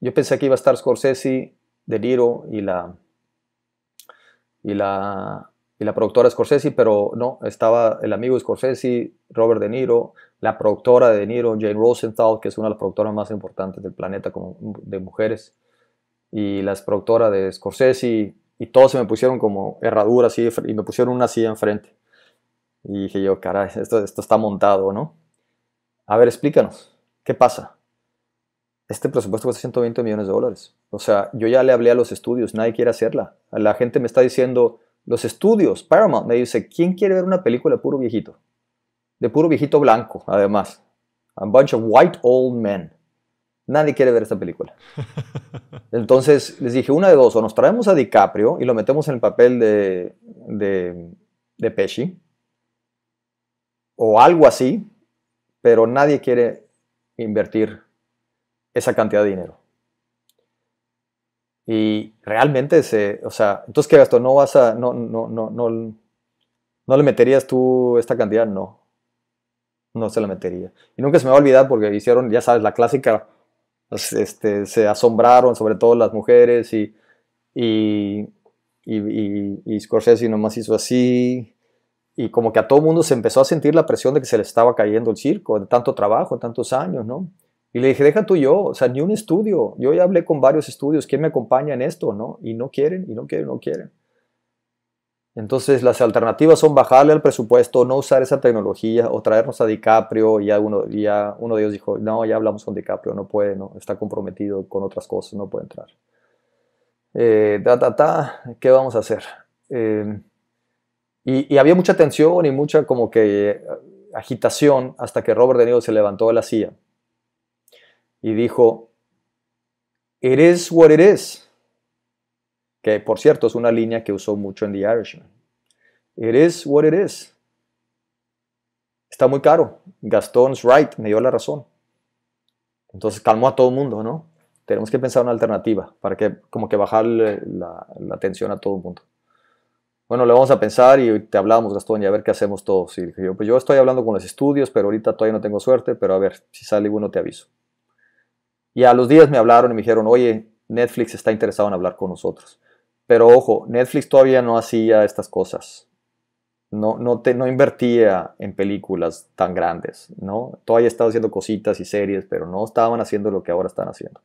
yo pensé que iba a estar Scorsese, De Niro y la, y la, y la productora Scorsese, pero no, estaba el amigo Scorsese, Robert De Niro, la productora de De Niro, Jane Rosenthal, que es una de las productoras más importantes del planeta como de mujeres, y la productora de Scorsese, y todos se me pusieron como herraduras y me pusieron una silla enfrente. Y dije yo, caray, esto, esto está montado, ¿no? A ver, explícanos, ¿qué pasa? este presupuesto cuesta 120 millones de dólares. O sea, yo ya le hablé a los estudios, nadie quiere hacerla. La gente me está diciendo, los estudios, Paramount me dice, ¿quién quiere ver una película de puro viejito? De puro viejito blanco, además. A bunch of white old men. Nadie quiere ver esta película. Entonces les dije, una de dos, o nos traemos a DiCaprio y lo metemos en el papel de, de, de Pesci, o algo así, pero nadie quiere invertir esa cantidad de dinero. Y realmente se, o sea, entonces qué gasto, no vas a, no, no, no, no, no le meterías tú esta cantidad, no, no se la metería. Y nunca se me va a olvidar porque hicieron, ya sabes, la clásica, pues, este, se asombraron, sobre todo las mujeres y, y, y, y, Scorsese nomás hizo así. Y como que a todo mundo se empezó a sentir la presión de que se le estaba cayendo el circo, de tanto trabajo, de tantos años, ¿no? Y le dije, deja tú yo, o sea, ni un estudio. Yo ya hablé con varios estudios, ¿quién me acompaña en esto? ¿No? Y no quieren, y no quieren, no quieren. Entonces, las alternativas son bajarle al presupuesto, no usar esa tecnología o traernos a DiCaprio. Y ya uno, ya uno de ellos dijo, no, ya hablamos con DiCaprio, no puede, no, está comprometido con otras cosas, no puede entrar. Eh, ta, ta, ta, ¿qué vamos a hacer? Eh, y, y, había mucha tensión y mucha como que eh, agitación hasta que Robert De Niro se levantó de la silla y dijo, It is what it is. Que por cierto es una línea que usó mucho en The Irishman. It is what it is. Está muy caro. Gaston's right, me dio la razón. Entonces calmó a todo el mundo, ¿no? Tenemos que pensar una alternativa para que como que bajar la, atención tensión a todo el mundo. Bueno, le vamos a pensar y te hablamos, Gastón, y a ver qué hacemos todos. Y yo, pues yo estoy hablando con los estudios, pero ahorita todavía no tengo suerte, pero a ver, si sale uno te aviso. Y a los días me hablaron y me dijeron, oye, Netflix está interesado en hablar con nosotros. Pero ojo, Netflix todavía no hacía estas cosas. No, no, te, no invertía en películas tan grandes, ¿no? Todavía estaba haciendo cositas y series, pero no estaban haciendo lo que ahora están haciendo.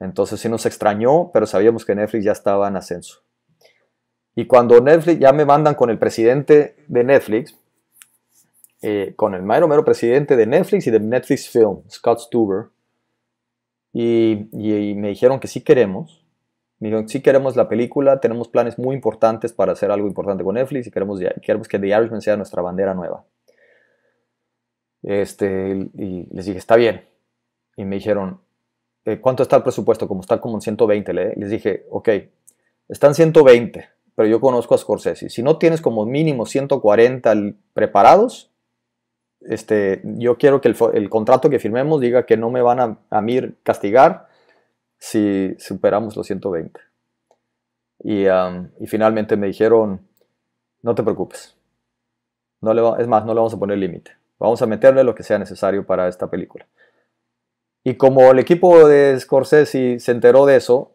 Entonces sí nos extrañó, pero sabíamos que Netflix ya estaba en ascenso. Y cuando Netflix ya me mandan con el presidente de Netflix, eh, con el mayor mero presidente de Netflix y de Netflix Film, Scott Stuber, y, me dijeron que sí queremos. Me dijeron, sí queremos la película, tenemos planes muy importantes para hacer algo importante con Netflix y queremos, que The Irishman sea nuestra bandera nueva. Este, y les dije, está bien. Y me dijeron, eh, ¿cuánto está el presupuesto? Como está como en 120. Les dije, ok, están 120, pero yo conozco a Scorsese. Si no tienes como mínimo 140 preparados, este, yo quiero que el, contrato que firmemos diga que no me van a, a castigar si superamos los 120. Y, y finalmente me dijeron, no te preocupes, no le es más, no le vamos a poner límite, vamos a meterle lo que sea necesario para esta película. Y como el equipo de Scorsese se enteró de eso,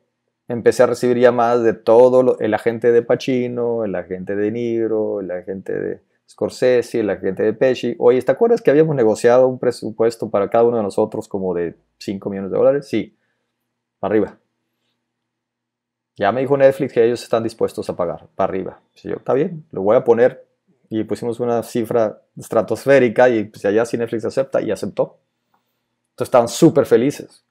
empecé a recibir llamadas de todo el agente de Pacino, el agente de Niro, el agente de Scorsese, la gente de Pesci. Oye, ¿te acuerdas que habíamos negociado un presupuesto para cada uno de nosotros como de 5 millones de dólares? Sí, para arriba. Ya me dijo Netflix que ellos están dispuestos a pagar, para arriba. Sí, pues yo, está bien, lo voy a poner. Y pusimos una cifra estratosférica y pues allá si Netflix acepta y aceptó. Entonces estaban súper felices.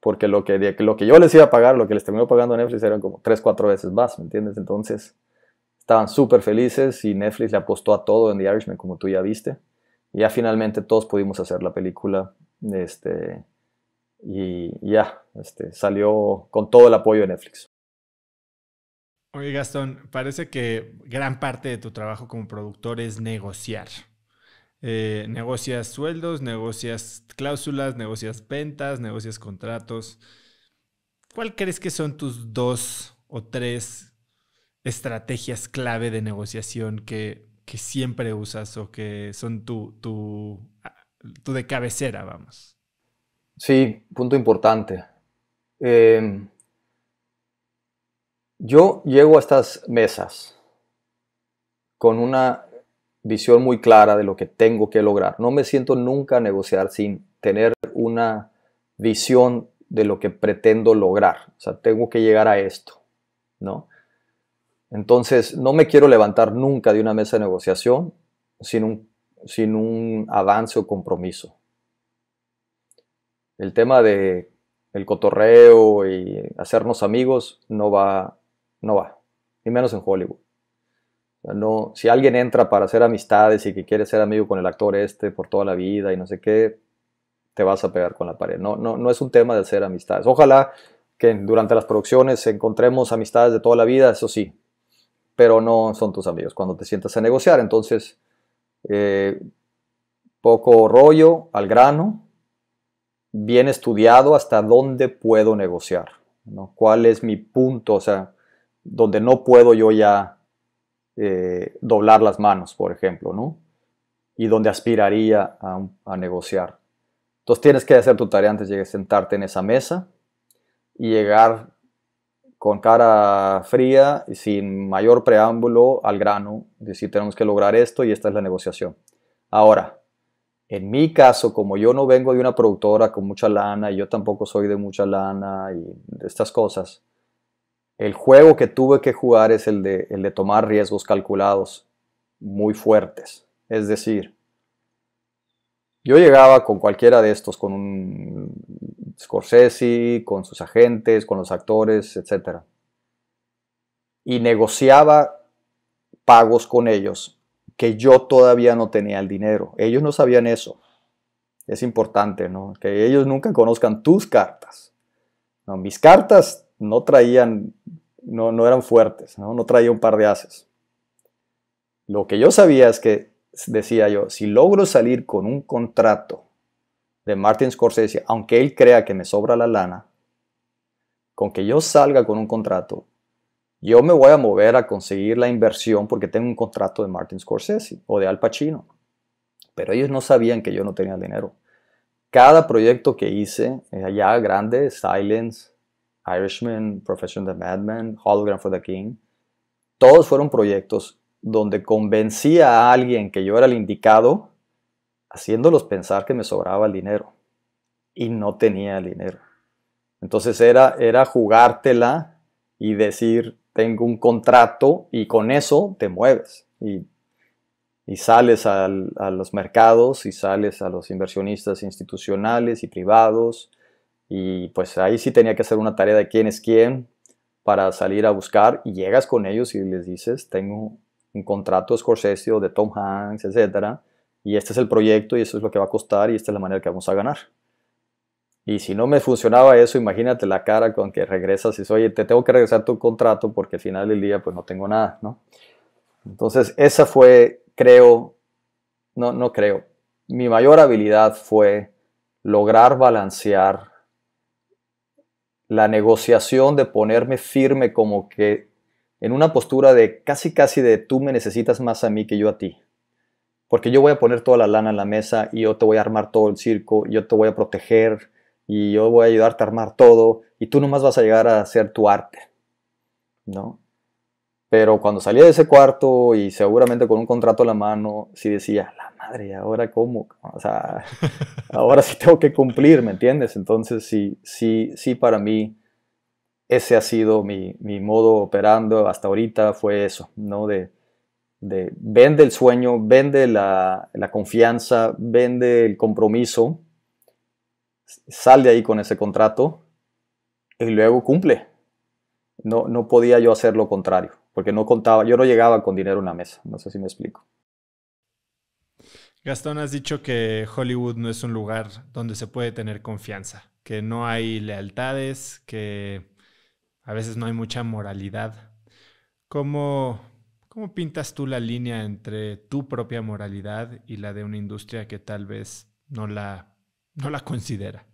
Porque lo que, lo que yo les iba a pagar, lo que les terminó pagando Netflix eran como 3, 4 veces más, ¿me entiendes? Entonces, Estaban súper felices y Netflix le apostó a todo en The Irishman, como tú ya viste. Y ya finalmente todos pudimos hacer la película. Este, y ya, este, salió con todo el apoyo de Netflix. Oye, Gastón, parece que gran parte de tu trabajo como productor es negociar. Eh, negocias sueldos, negocias cláusulas, negocias ventas, negocias contratos. ¿Cuál crees que son tus dos o tres estrategias clave de negociación que, siempre usas o que son tu, de cabecera, vamos? Sí, punto importante. Em, yo llego a estas mesas con una visión muy clara de lo que tengo que lograr. No me siento nunca a negociar sin tener una visión de lo que pretendo lograr. O sea, tengo que llegar a esto, ¿no? Entonces, no me quiero levantar nunca de una mesa de negociación sin un, sin un avance o compromiso. El tema de el cotorreo y hacernos amigos no va, no va, ni menos en Hollywood. No, si alguien entra para hacer amistades y que quiere ser amigo con el actor este por toda la vida y no sé qué, te vas a pegar con la pared. No, no, no es un tema de hacer amistades. Ojalá que durante las producciones encontremos amistades de toda la vida, eso sí, pero no son tus amigos cuando te sientas a negociar. Entonces, eh, poco rollo al grano, bien estudiado hasta dónde puedo negociar, ¿no? cuál es mi punto, o sea, donde no puedo yo ya eh, doblar las manos, por ejemplo, ¿no? y donde aspiraría a, a negociar. Entonces tienes que hacer tu tarea antes de sentarte en esa mesa y llegar con cara fría y sin mayor preámbulo al grano, decir tenemos que lograr esto y esta es la negociación. Ahora, en mi caso, como yo no vengo de una productora con mucha lana y yo tampoco soy de mucha lana y de estas cosas, el juego que tuve que jugar es el de tomar riesgos calculados muy fuertes. Es decir, yo llegaba con cualquiera de estos, con un Scorsese, con sus agentes, con los actores, etc. Y negociaba pagos con ellos que yo todavía no tenía el dinero. Ellos no sabían eso. Es importante, ¿no? Que ellos nunca conozcan tus cartas. No, mis cartas no traían, no, no eran fuertes, ¿no? no traía un par de haces. Lo que yo sabía es que decía yo, si logro salir con un contrato de Martin Scorsese, aunque él crea que me sobra la lana, con que yo salga con un contrato, yo me voy a mover a conseguir la inversión porque tengo un contrato de Martin Scorsese o de Al Pacino. Pero ellos no sabían que yo no tenía dinero. Cada proyecto que hice, eh, allá grande, Silence, Irishman, Profession of the Madman, Hologram for the King, todos fueron proyectos donde convencía a alguien que yo era el indicado, haciéndolos pensar que me sobraba el dinero. Y no tenía el dinero. Entonces era, era jugártela y decir, tengo un contrato y con eso te mueves. Y, sales a los mercados y sales a los inversionistas institucionales y privados. Y pues ahí sí tenía que hacer una tarea de quién es quién para salir a buscar y llegas con ellos y les dices, tengo un contrato de de Tom Hanks, etc. y este es el proyecto y eso es lo que va a costar y esta es la manera que vamos a ganar. Y si no me funcionaba eso, imagínate la cara con que regresas y dices, oye, te tengo que regresar tu contrato porque al final del día pues no tengo nada, ¿no? Entonces esa fue, creo, no, no creo, mi mayor habilidad fue lograr balancear la negociación de ponerme firme como que en una postura de casi casi de tú me necesitas más a mí que yo a ti. Porque yo voy a poner toda la lana en la mesa y yo te voy a armar todo el circo, yo te voy a proteger y yo voy a ayudarte a armar todo y tú nomás vas a llegar a hacer tu arte. ¿No? Pero cuando salía de ese cuarto y seguramente con un contrato a la mano, sí decía, la madre, ¿ahora cómo? O sea, ahora sí tengo que cumplir, ¿me entiendes? Entonces sí, sí, sí para mí ese ha sido mi, mi, modo operando hasta ahorita, fue eso, ¿no? De, de vende el sueño, vende la, confianza, vende el compromiso, sale de ahí con ese contrato y luego cumple. No, no podía yo hacer lo contrario, porque no contaba, yo no llegaba con dinero a una mesa, no sé si me explico. Gastón, has dicho que Hollywood no es un lugar donde se puede tener confianza, que no hay lealtades, que a veces no hay mucha moralidad. ¿Cómo, ¿Cómo pintas tú la línea entre tu propia moralidad y la de una industria que tal vez no la, no la considera?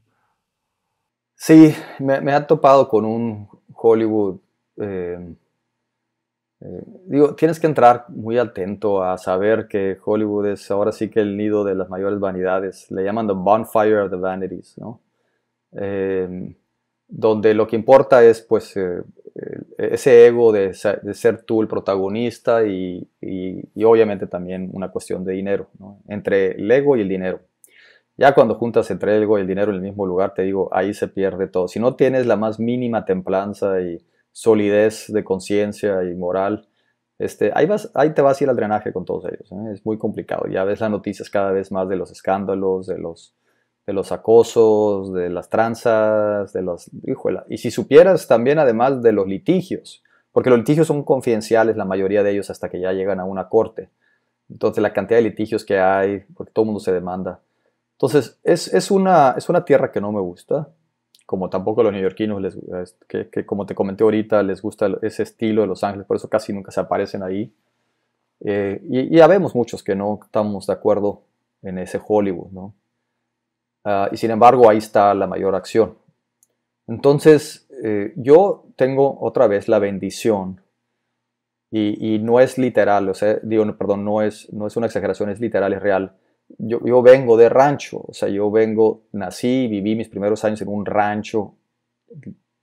Sí, me, ha topado con un Hollywood. Em, eh, digo, tienes que entrar muy atento a saber que Hollywood es ahora sí que el nido de las mayores vanidades. Le llaman the bonfire of the vanities, ¿no? Em, donde lo que importa es pues eh, eh, ese ego de, ser tú el protagonista y, obviamente también una cuestión de dinero, entre el ego y el dinero. Ya cuando juntas entre el ego y el dinero en el mismo lugar, te digo, ahí se pierde todo. Si no tienes la más mínima templanza y solidez de conciencia y moral, este, ahí, vas, ahí te vas a ir al drenaje con todos ellos. ¿eh? Es muy complicado. Ya ves las noticias cada vez más de los escándalos, de los de los acosos, de las tranzas, de los... Híjole. Y si supieras también además de los litigios, porque los litigios son confidenciales, la mayoría de ellos hasta que ya llegan a una corte. Entonces la cantidad de litigios que hay, porque todo el mundo se demanda. Entonces es, una, es una tierra que no me gusta, como tampoco a los neoyorquinos, les, que, como te comenté ahorita, les gusta ese estilo de Los Ángeles, por eso casi nunca se aparecen ahí. Eh, y, ya vemos muchos que no estamos de acuerdo en ese Hollywood, ¿no? Ah, y sin embargo, ahí está la mayor acción. Entonces, eh, yo tengo otra vez la bendición. Y, y no es literal, o sea, digo, perdón, no es, no es una exageración, es literal, es real. Yo, yo, vengo de rancho, o sea, yo vengo, nací, viví mis primeros años en un rancho,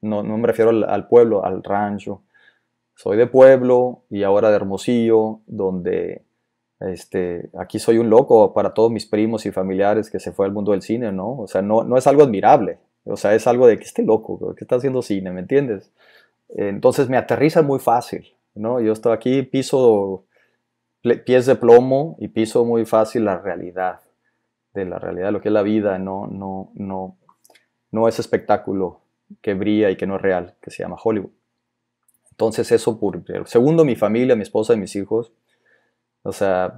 no, me refiero al, pueblo, al rancho. Soy de pueblo y ahora de Hermosillo, donde este, aquí soy un loco para todos mis primos y familiares que se fue al mundo del cine, ¿no? O sea, no, no es algo admirable, o sea, es algo de que esté loco, que está haciendo cine, ¿me entiendes? Entonces me aterriza muy fácil, ¿no? Yo estoy aquí, piso pies de plomo y piso muy fácil la realidad, de la realidad lo que es la vida, no, no, no, no es espectáculo que brilla y que no es real, que se llama Hollywood. Entonces eso por eh, segundo mi familia, mi esposa y mis hijos, o sea,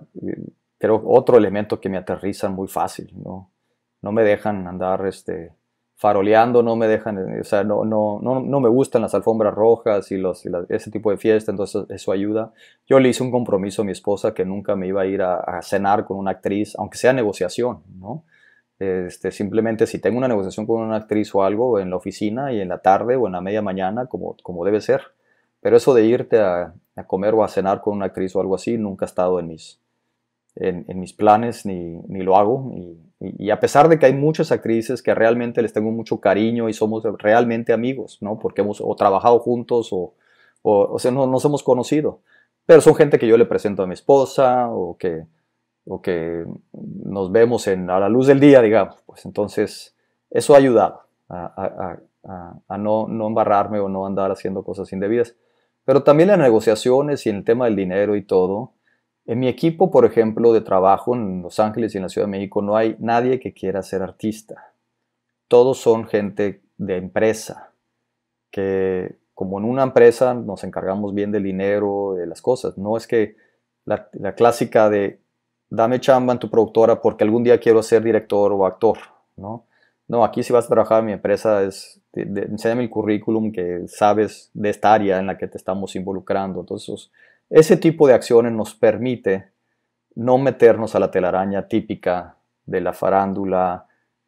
creo otro elemento que me aterriza muy fácil, ¿no? No me dejan andar este, faroleando, no me dejan, o sea, no, no, no, no me gustan las alfombras rojas y, los, ese tipo de fiesta, entonces eso ayuda. Yo le hice un compromiso a mi esposa que nunca me iba a ir a, a cenar con una actriz, aunque sea negociación, ¿no? Este, simplemente si tengo una negociación con una actriz o algo en la oficina y en la tarde o en la media mañana, como, como debe ser. Pero eso de irte a, a comer o a cenar con una actriz o algo así, nunca ha estado en mis, en, mis planes ni, lo hago. Y, a pesar de que hay muchas actrices que realmente les tengo mucho cariño y somos realmente amigos, ¿no? Porque hemos o trabajado juntos o, o, sea, no, nos hemos conocido. Pero son gente que yo le presento a mi esposa o que, o que nos vemos en, a la luz del día, digamos. Pues entonces, eso ha ayudado a, no, no embarrarme o no andar haciendo cosas indebidas. Pero también las negociaciones y el tema del dinero y todo. En mi equipo, por ejemplo, de trabajo en Los Ángeles y en la Ciudad de México, no hay nadie que quiera ser artista. Todos son gente de empresa, que como en una empresa nos encargamos bien del dinero, de las cosas. No es que la, clásica de dame chamba en tu productora porque algún día quiero ser director o actor, ¿no? No, aquí si vas a trabajar en mi empresa es este, Enseñame el currículum que sabes de esta área en la que te estamos involucrando. Entonces, ese tipo de acciones nos permite no meternos a la telaraña típica de la farándula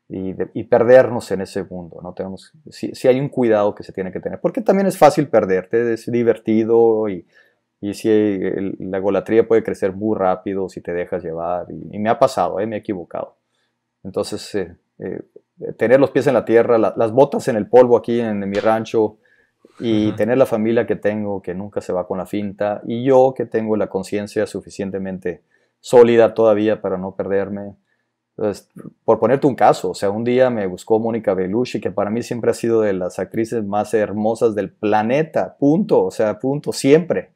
y, perdernos en ese mundo. ¿no? Tenemos, si, hay un cuidado que se tiene que tener, porque también es fácil perderte, es divertido y, si la golatría puede crecer muy rápido si te dejas llevar. Y, me ha pasado, ¿eh? me he equivocado. Entonces, eh, eh, tener los pies en la tierra, las botas en el polvo aquí en, mi rancho y tener la familia que tengo que nunca se va con la finta y yo que tengo la conciencia suficientemente sólida todavía para no perderme. por ponerte un caso, o sea, un día me buscó Mónica Bellucci, que para mí siempre ha sido de las actrices más hermosas del planeta, punto, o sea, punto, siempre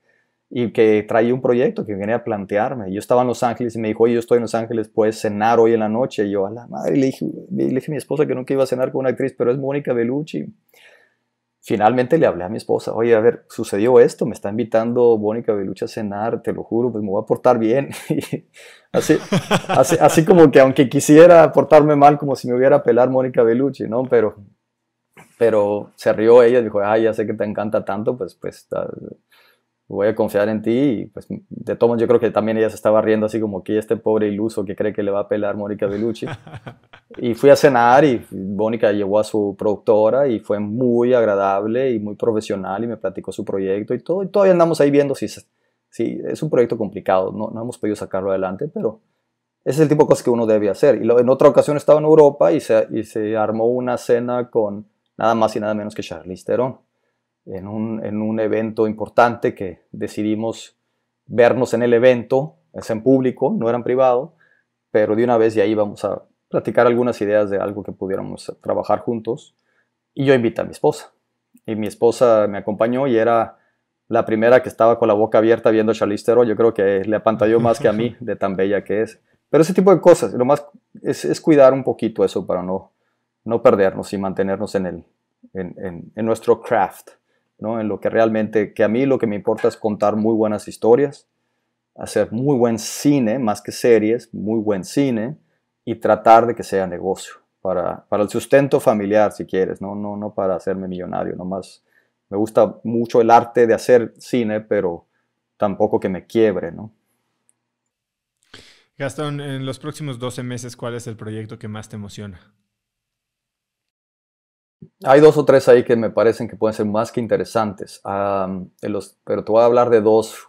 y que traía un proyecto que venía a plantearme. Yo estaba en Los Ángeles y me dijo, oye, yo estoy en Los Ángeles, puedes cenar hoy en la noche. Y yo, a la madre, le dije, le dije a mi esposa que nunca iba a cenar con una actriz, pero es Mónica Bellucci. Finalmente le hablé a mi esposa, oye, a ver, sucedió esto, me está invitando Mónica Bellucci a cenar, te lo juro, pues me voy a portar bien. así, así, como que aunque quisiera portarme mal, como si me hubiera a Mónica Bellucci, ¿no? Pero, pero se rió ella, dijo, ah, ya sé que te encanta tanto, pues, pues, voy a confiar en ti. Y pues de todos yo creo que también ella se estaba riendo así como que este pobre iluso que cree que le va a pelar Mónica Bellucci. y fui a cenar y Mónica llevó a su productora y fue muy agradable y muy profesional y me platicó su proyecto y todo. Y todavía andamos ahí viendo si, si es un proyecto complicado, no, no hemos podido sacarlo adelante, pero... Ese es el tipo de cosas que uno debe hacer. Y en otra ocasión estaba en Europa y se, y se armó una cena con nada más y nada menos que Charlize Theron en un, en un evento importante que decidimos vernos en el evento, es en público, no era en privado, pero de una vez ya íbamos a platicar algunas ideas de algo que pudiéramos trabajar juntos. Y yo invité a mi esposa. Y mi esposa me acompañó y era la primera que estaba con la boca abierta viendo a Charlize Yo creo que le apantalló más que a mí de tan bella que es. Pero ese tipo de cosas, lo más es, es cuidar un poquito eso para no, no perdernos y mantenernos en, el, en, en nuestro craft. ¿no? En lo que realmente, que a mí lo que me importa es contar muy buenas historias, hacer muy buen cine, más que series, muy buen cine, y tratar de que sea negocio, para, el sustento familiar, si quieres, ¿no? No, no para hacerme millonario, nomás me gusta mucho el arte de hacer cine, pero tampoco que me quiebre, ¿no? Gastón, en los próximos 12 meses, ¿cuál es el proyecto que más te emociona? Hay dos o tres ahí que me parecen que pueden ser más que interesantes, ah, los, pero te voy a hablar de dos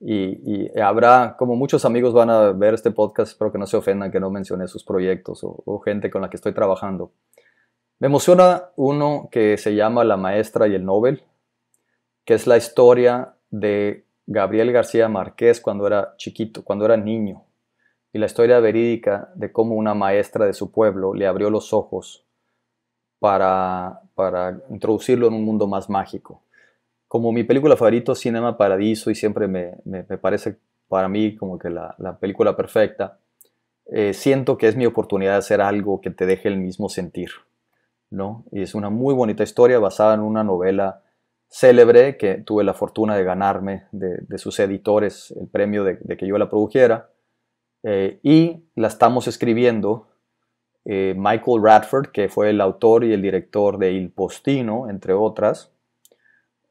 y, habrá, como muchos amigos van a ver este podcast, espero que no se ofendan que no mencioné sus proyectos o, o gente con la que estoy trabajando. Me emociona uno que se llama La Maestra y el Nobel, que es la historia de Gabriel García Márquez cuando era chiquito, cuando era niño, y la historia verídica de cómo una maestra de su pueblo le abrió los ojos para, introducirlo en un mundo más mágico. Como mi película favorita, Cinema Paradiso, y siempre me, parece para mí como que la, película perfecta, eh, siento que es mi oportunidad de hacer algo que te deje el mismo sentir. ¿no? Y es una muy bonita historia basada en una novela célebre que tuve la fortuna de ganarme de, sus editores el premio de, que yo la produjera. Eh, y la estamos escribiendo eh, Michael Radford, que fue el autor y el director de Il Postino, entre otras,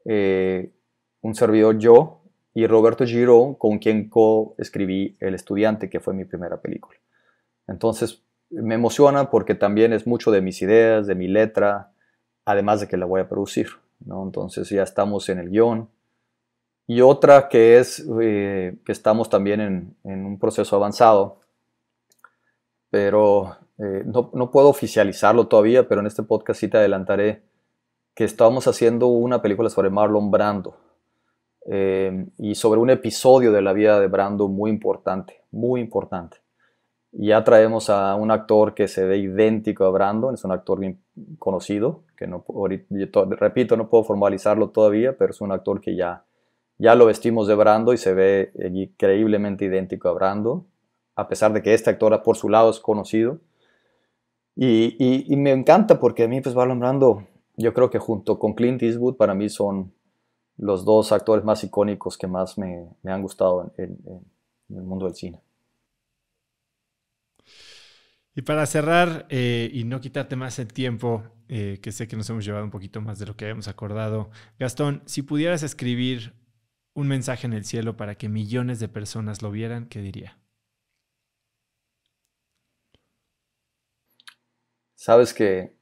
eh, un servidor yo y Roberto Giro, con quien co-escribí El Estudiante, que fue mi primera película. Entonces, me emociona porque también es mucho de mis ideas, de mi letra, además de que la voy a producir. ¿no? Entonces, ya estamos en el guión. Y otra que es eh, que estamos también en, en un proceso avanzado, pero eh, no, puedo oficializarlo todavía, pero en este podcast sí te adelantaré que estábamos haciendo una película sobre Marlon Brando eh, y sobre un episodio de la vida de Brando muy importante, muy importante. Y Ya traemos a un actor que se ve idéntico a Brando, es un actor bien conocido, que no, repito, no puedo formalizarlo todavía, pero es un actor que ya, ya lo vestimos de Brando y se ve increíblemente idéntico a Brando, a pesar de que este actor por su lado es conocido y, me encanta porque a mí pues va Brando, yo creo que junto con Clint Eastwood para mí son los dos actores más icónicos que más me, han gustado en, el mundo del cine. Y para cerrar eh, y no quitarte más el tiempo, eh, que sé que nos hemos llevado un poquito más de lo que habíamos acordado, Gastón, si pudieras escribir un mensaje en el cielo para que millones de personas lo vieran, ¿qué diría? Sabes que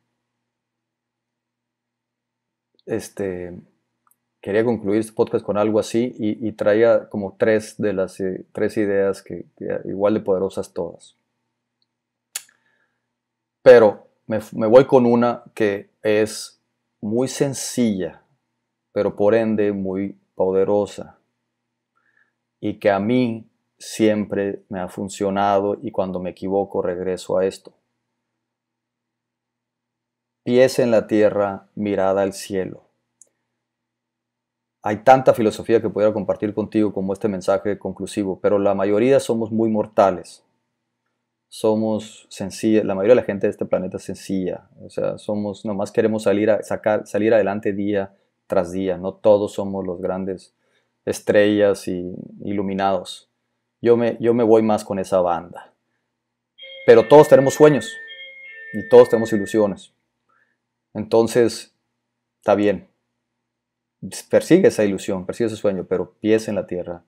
este, quería concluir este podcast con algo así y, traía como tres de las eh, tres ideas que, igual de poderosas todas. Pero me voy con una que es muy sencilla, pero por ende muy poderosa y que a mí siempre me ha funcionado y cuando me equivoco regreso a esto pies en la tierra, mirada al cielo. Hay tanta filosofía que pudiera compartir contigo como este mensaje conclusivo, pero la mayoría somos muy mortales. Somos sencilla, la mayoría de la gente de este planeta es sencilla, o sea, somos nomás queremos salir a sacar salir adelante día tras día, no todos somos los grandes estrellas y iluminados. Yo me, yo me voy más con esa banda. Pero todos tenemos sueños y todos tenemos ilusiones. Entonces, está bien. Persigue esa ilusión, persigue ese sueño, pero pies en la tierra,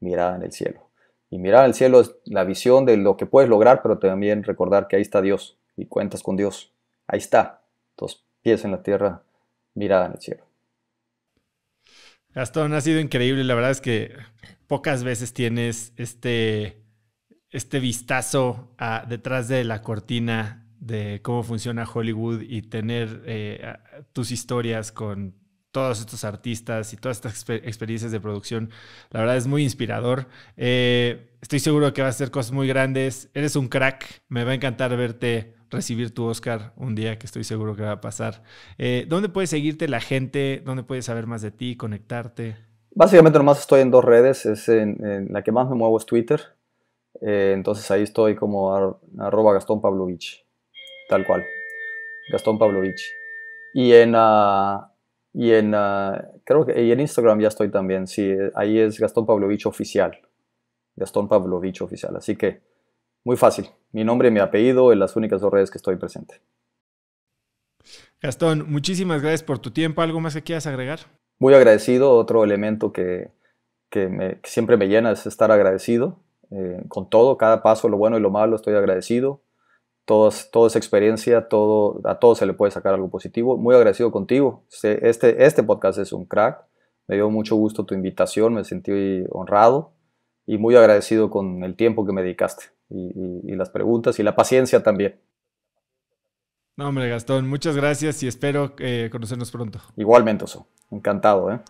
mirada en el cielo. Y en al cielo es la visión de lo que puedes lograr, pero también recordar que ahí está Dios y cuentas con Dios. Ahí está. Entonces, pies en la tierra, mirada en el cielo. Gastón, ha sido increíble. La verdad es que pocas veces tienes este, este vistazo detrás de la cortina de cómo funciona Hollywood y tener eh, tus historias con todos estos artistas y todas estas experiencias de producción. La verdad es muy inspirador. Eh, estoy seguro que vas a hacer cosas muy grandes. Eres un crack. Me va a encantar verte recibir tu Oscar un día que estoy seguro que va a pasar. Eh, ¿Dónde puede seguirte la gente? ¿Dónde puede saber más de ti, conectarte? Básicamente nomás estoy en dos redes. Es en, la que más me muevo es Twitter. entonces ahí estoy como Gastón Pavlovich tal cual. Gastón Pavlovich. Y en, ah, y en ah, creo que en Instagram ya estoy también. Sí, ahí es Gastón Pavlovich oficial. Gastón Pavlovich oficial. Así que muy fácil. Mi nombre y mi apellido en las únicas dos redes que estoy presente. Gastón, muchísimas gracias por tu tiempo. ¿Algo más que quieras agregar? Muy agradecido. Otro elemento que, que, siempre me llena es estar agradecido eh, con todo, cada paso, lo bueno y lo malo, estoy agradecido toda esa experiencia, todo, a todo se le puede sacar algo positivo. Muy agradecido contigo. Este, este, este podcast es un crack. Me dio mucho gusto tu invitación, me sentí honrado y muy agradecido con el tiempo que me dedicaste y, las preguntas y la paciencia también. No, hombre, Gastón, muchas gracias y espero eh, conocernos pronto. Igualmente, Oso. Encantado, ¿eh?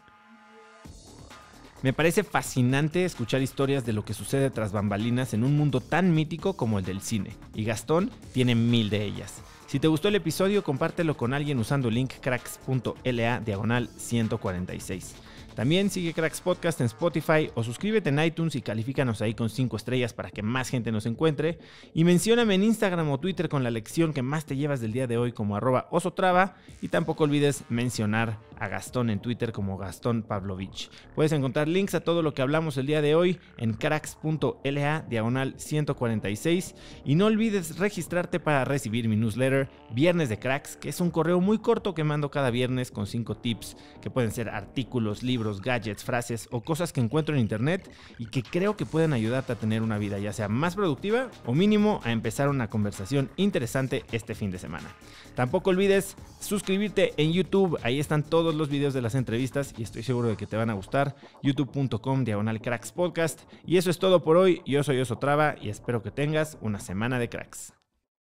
Me parece fascinante escuchar historias de lo que sucede tras bambalinas en un mundo tan mítico como el del cine, y Gastón tiene mil de ellas. Si te gustó el episodio, compártelo con alguien usando link diagonal 146. También sigue Cracks Podcast en Spotify o suscríbete en iTunes y califícanos ahí con 5 estrellas para que más gente nos encuentre. Y mencióname en Instagram o Twitter con la lección que más te llevas del día de hoy como arroba osotrava. Y tampoco olvides mencionar a Gastón en Twitter como Gastón Pavlovich. Puedes encontrar links a todo lo que hablamos el día de hoy en cracks.la diagonal 146. Y no olvides registrarte para recibir mi newsletter Viernes de Cracks, que es un correo muy corto que mando cada viernes con 5 tips que pueden ser artículos, libros, gadgets, frases o cosas que encuentro en internet y que creo que pueden ayudarte a tener una vida ya sea más productiva o mínimo a empezar una conversación interesante este fin de semana. Tampoco olvides suscribirte en YouTube, ahí están todos los videos de las entrevistas y estoy seguro de que te van a gustar. youtube.com diagonal cracks podcast. Y eso es todo por hoy, yo soy Oso y espero que tengas una semana de cracks.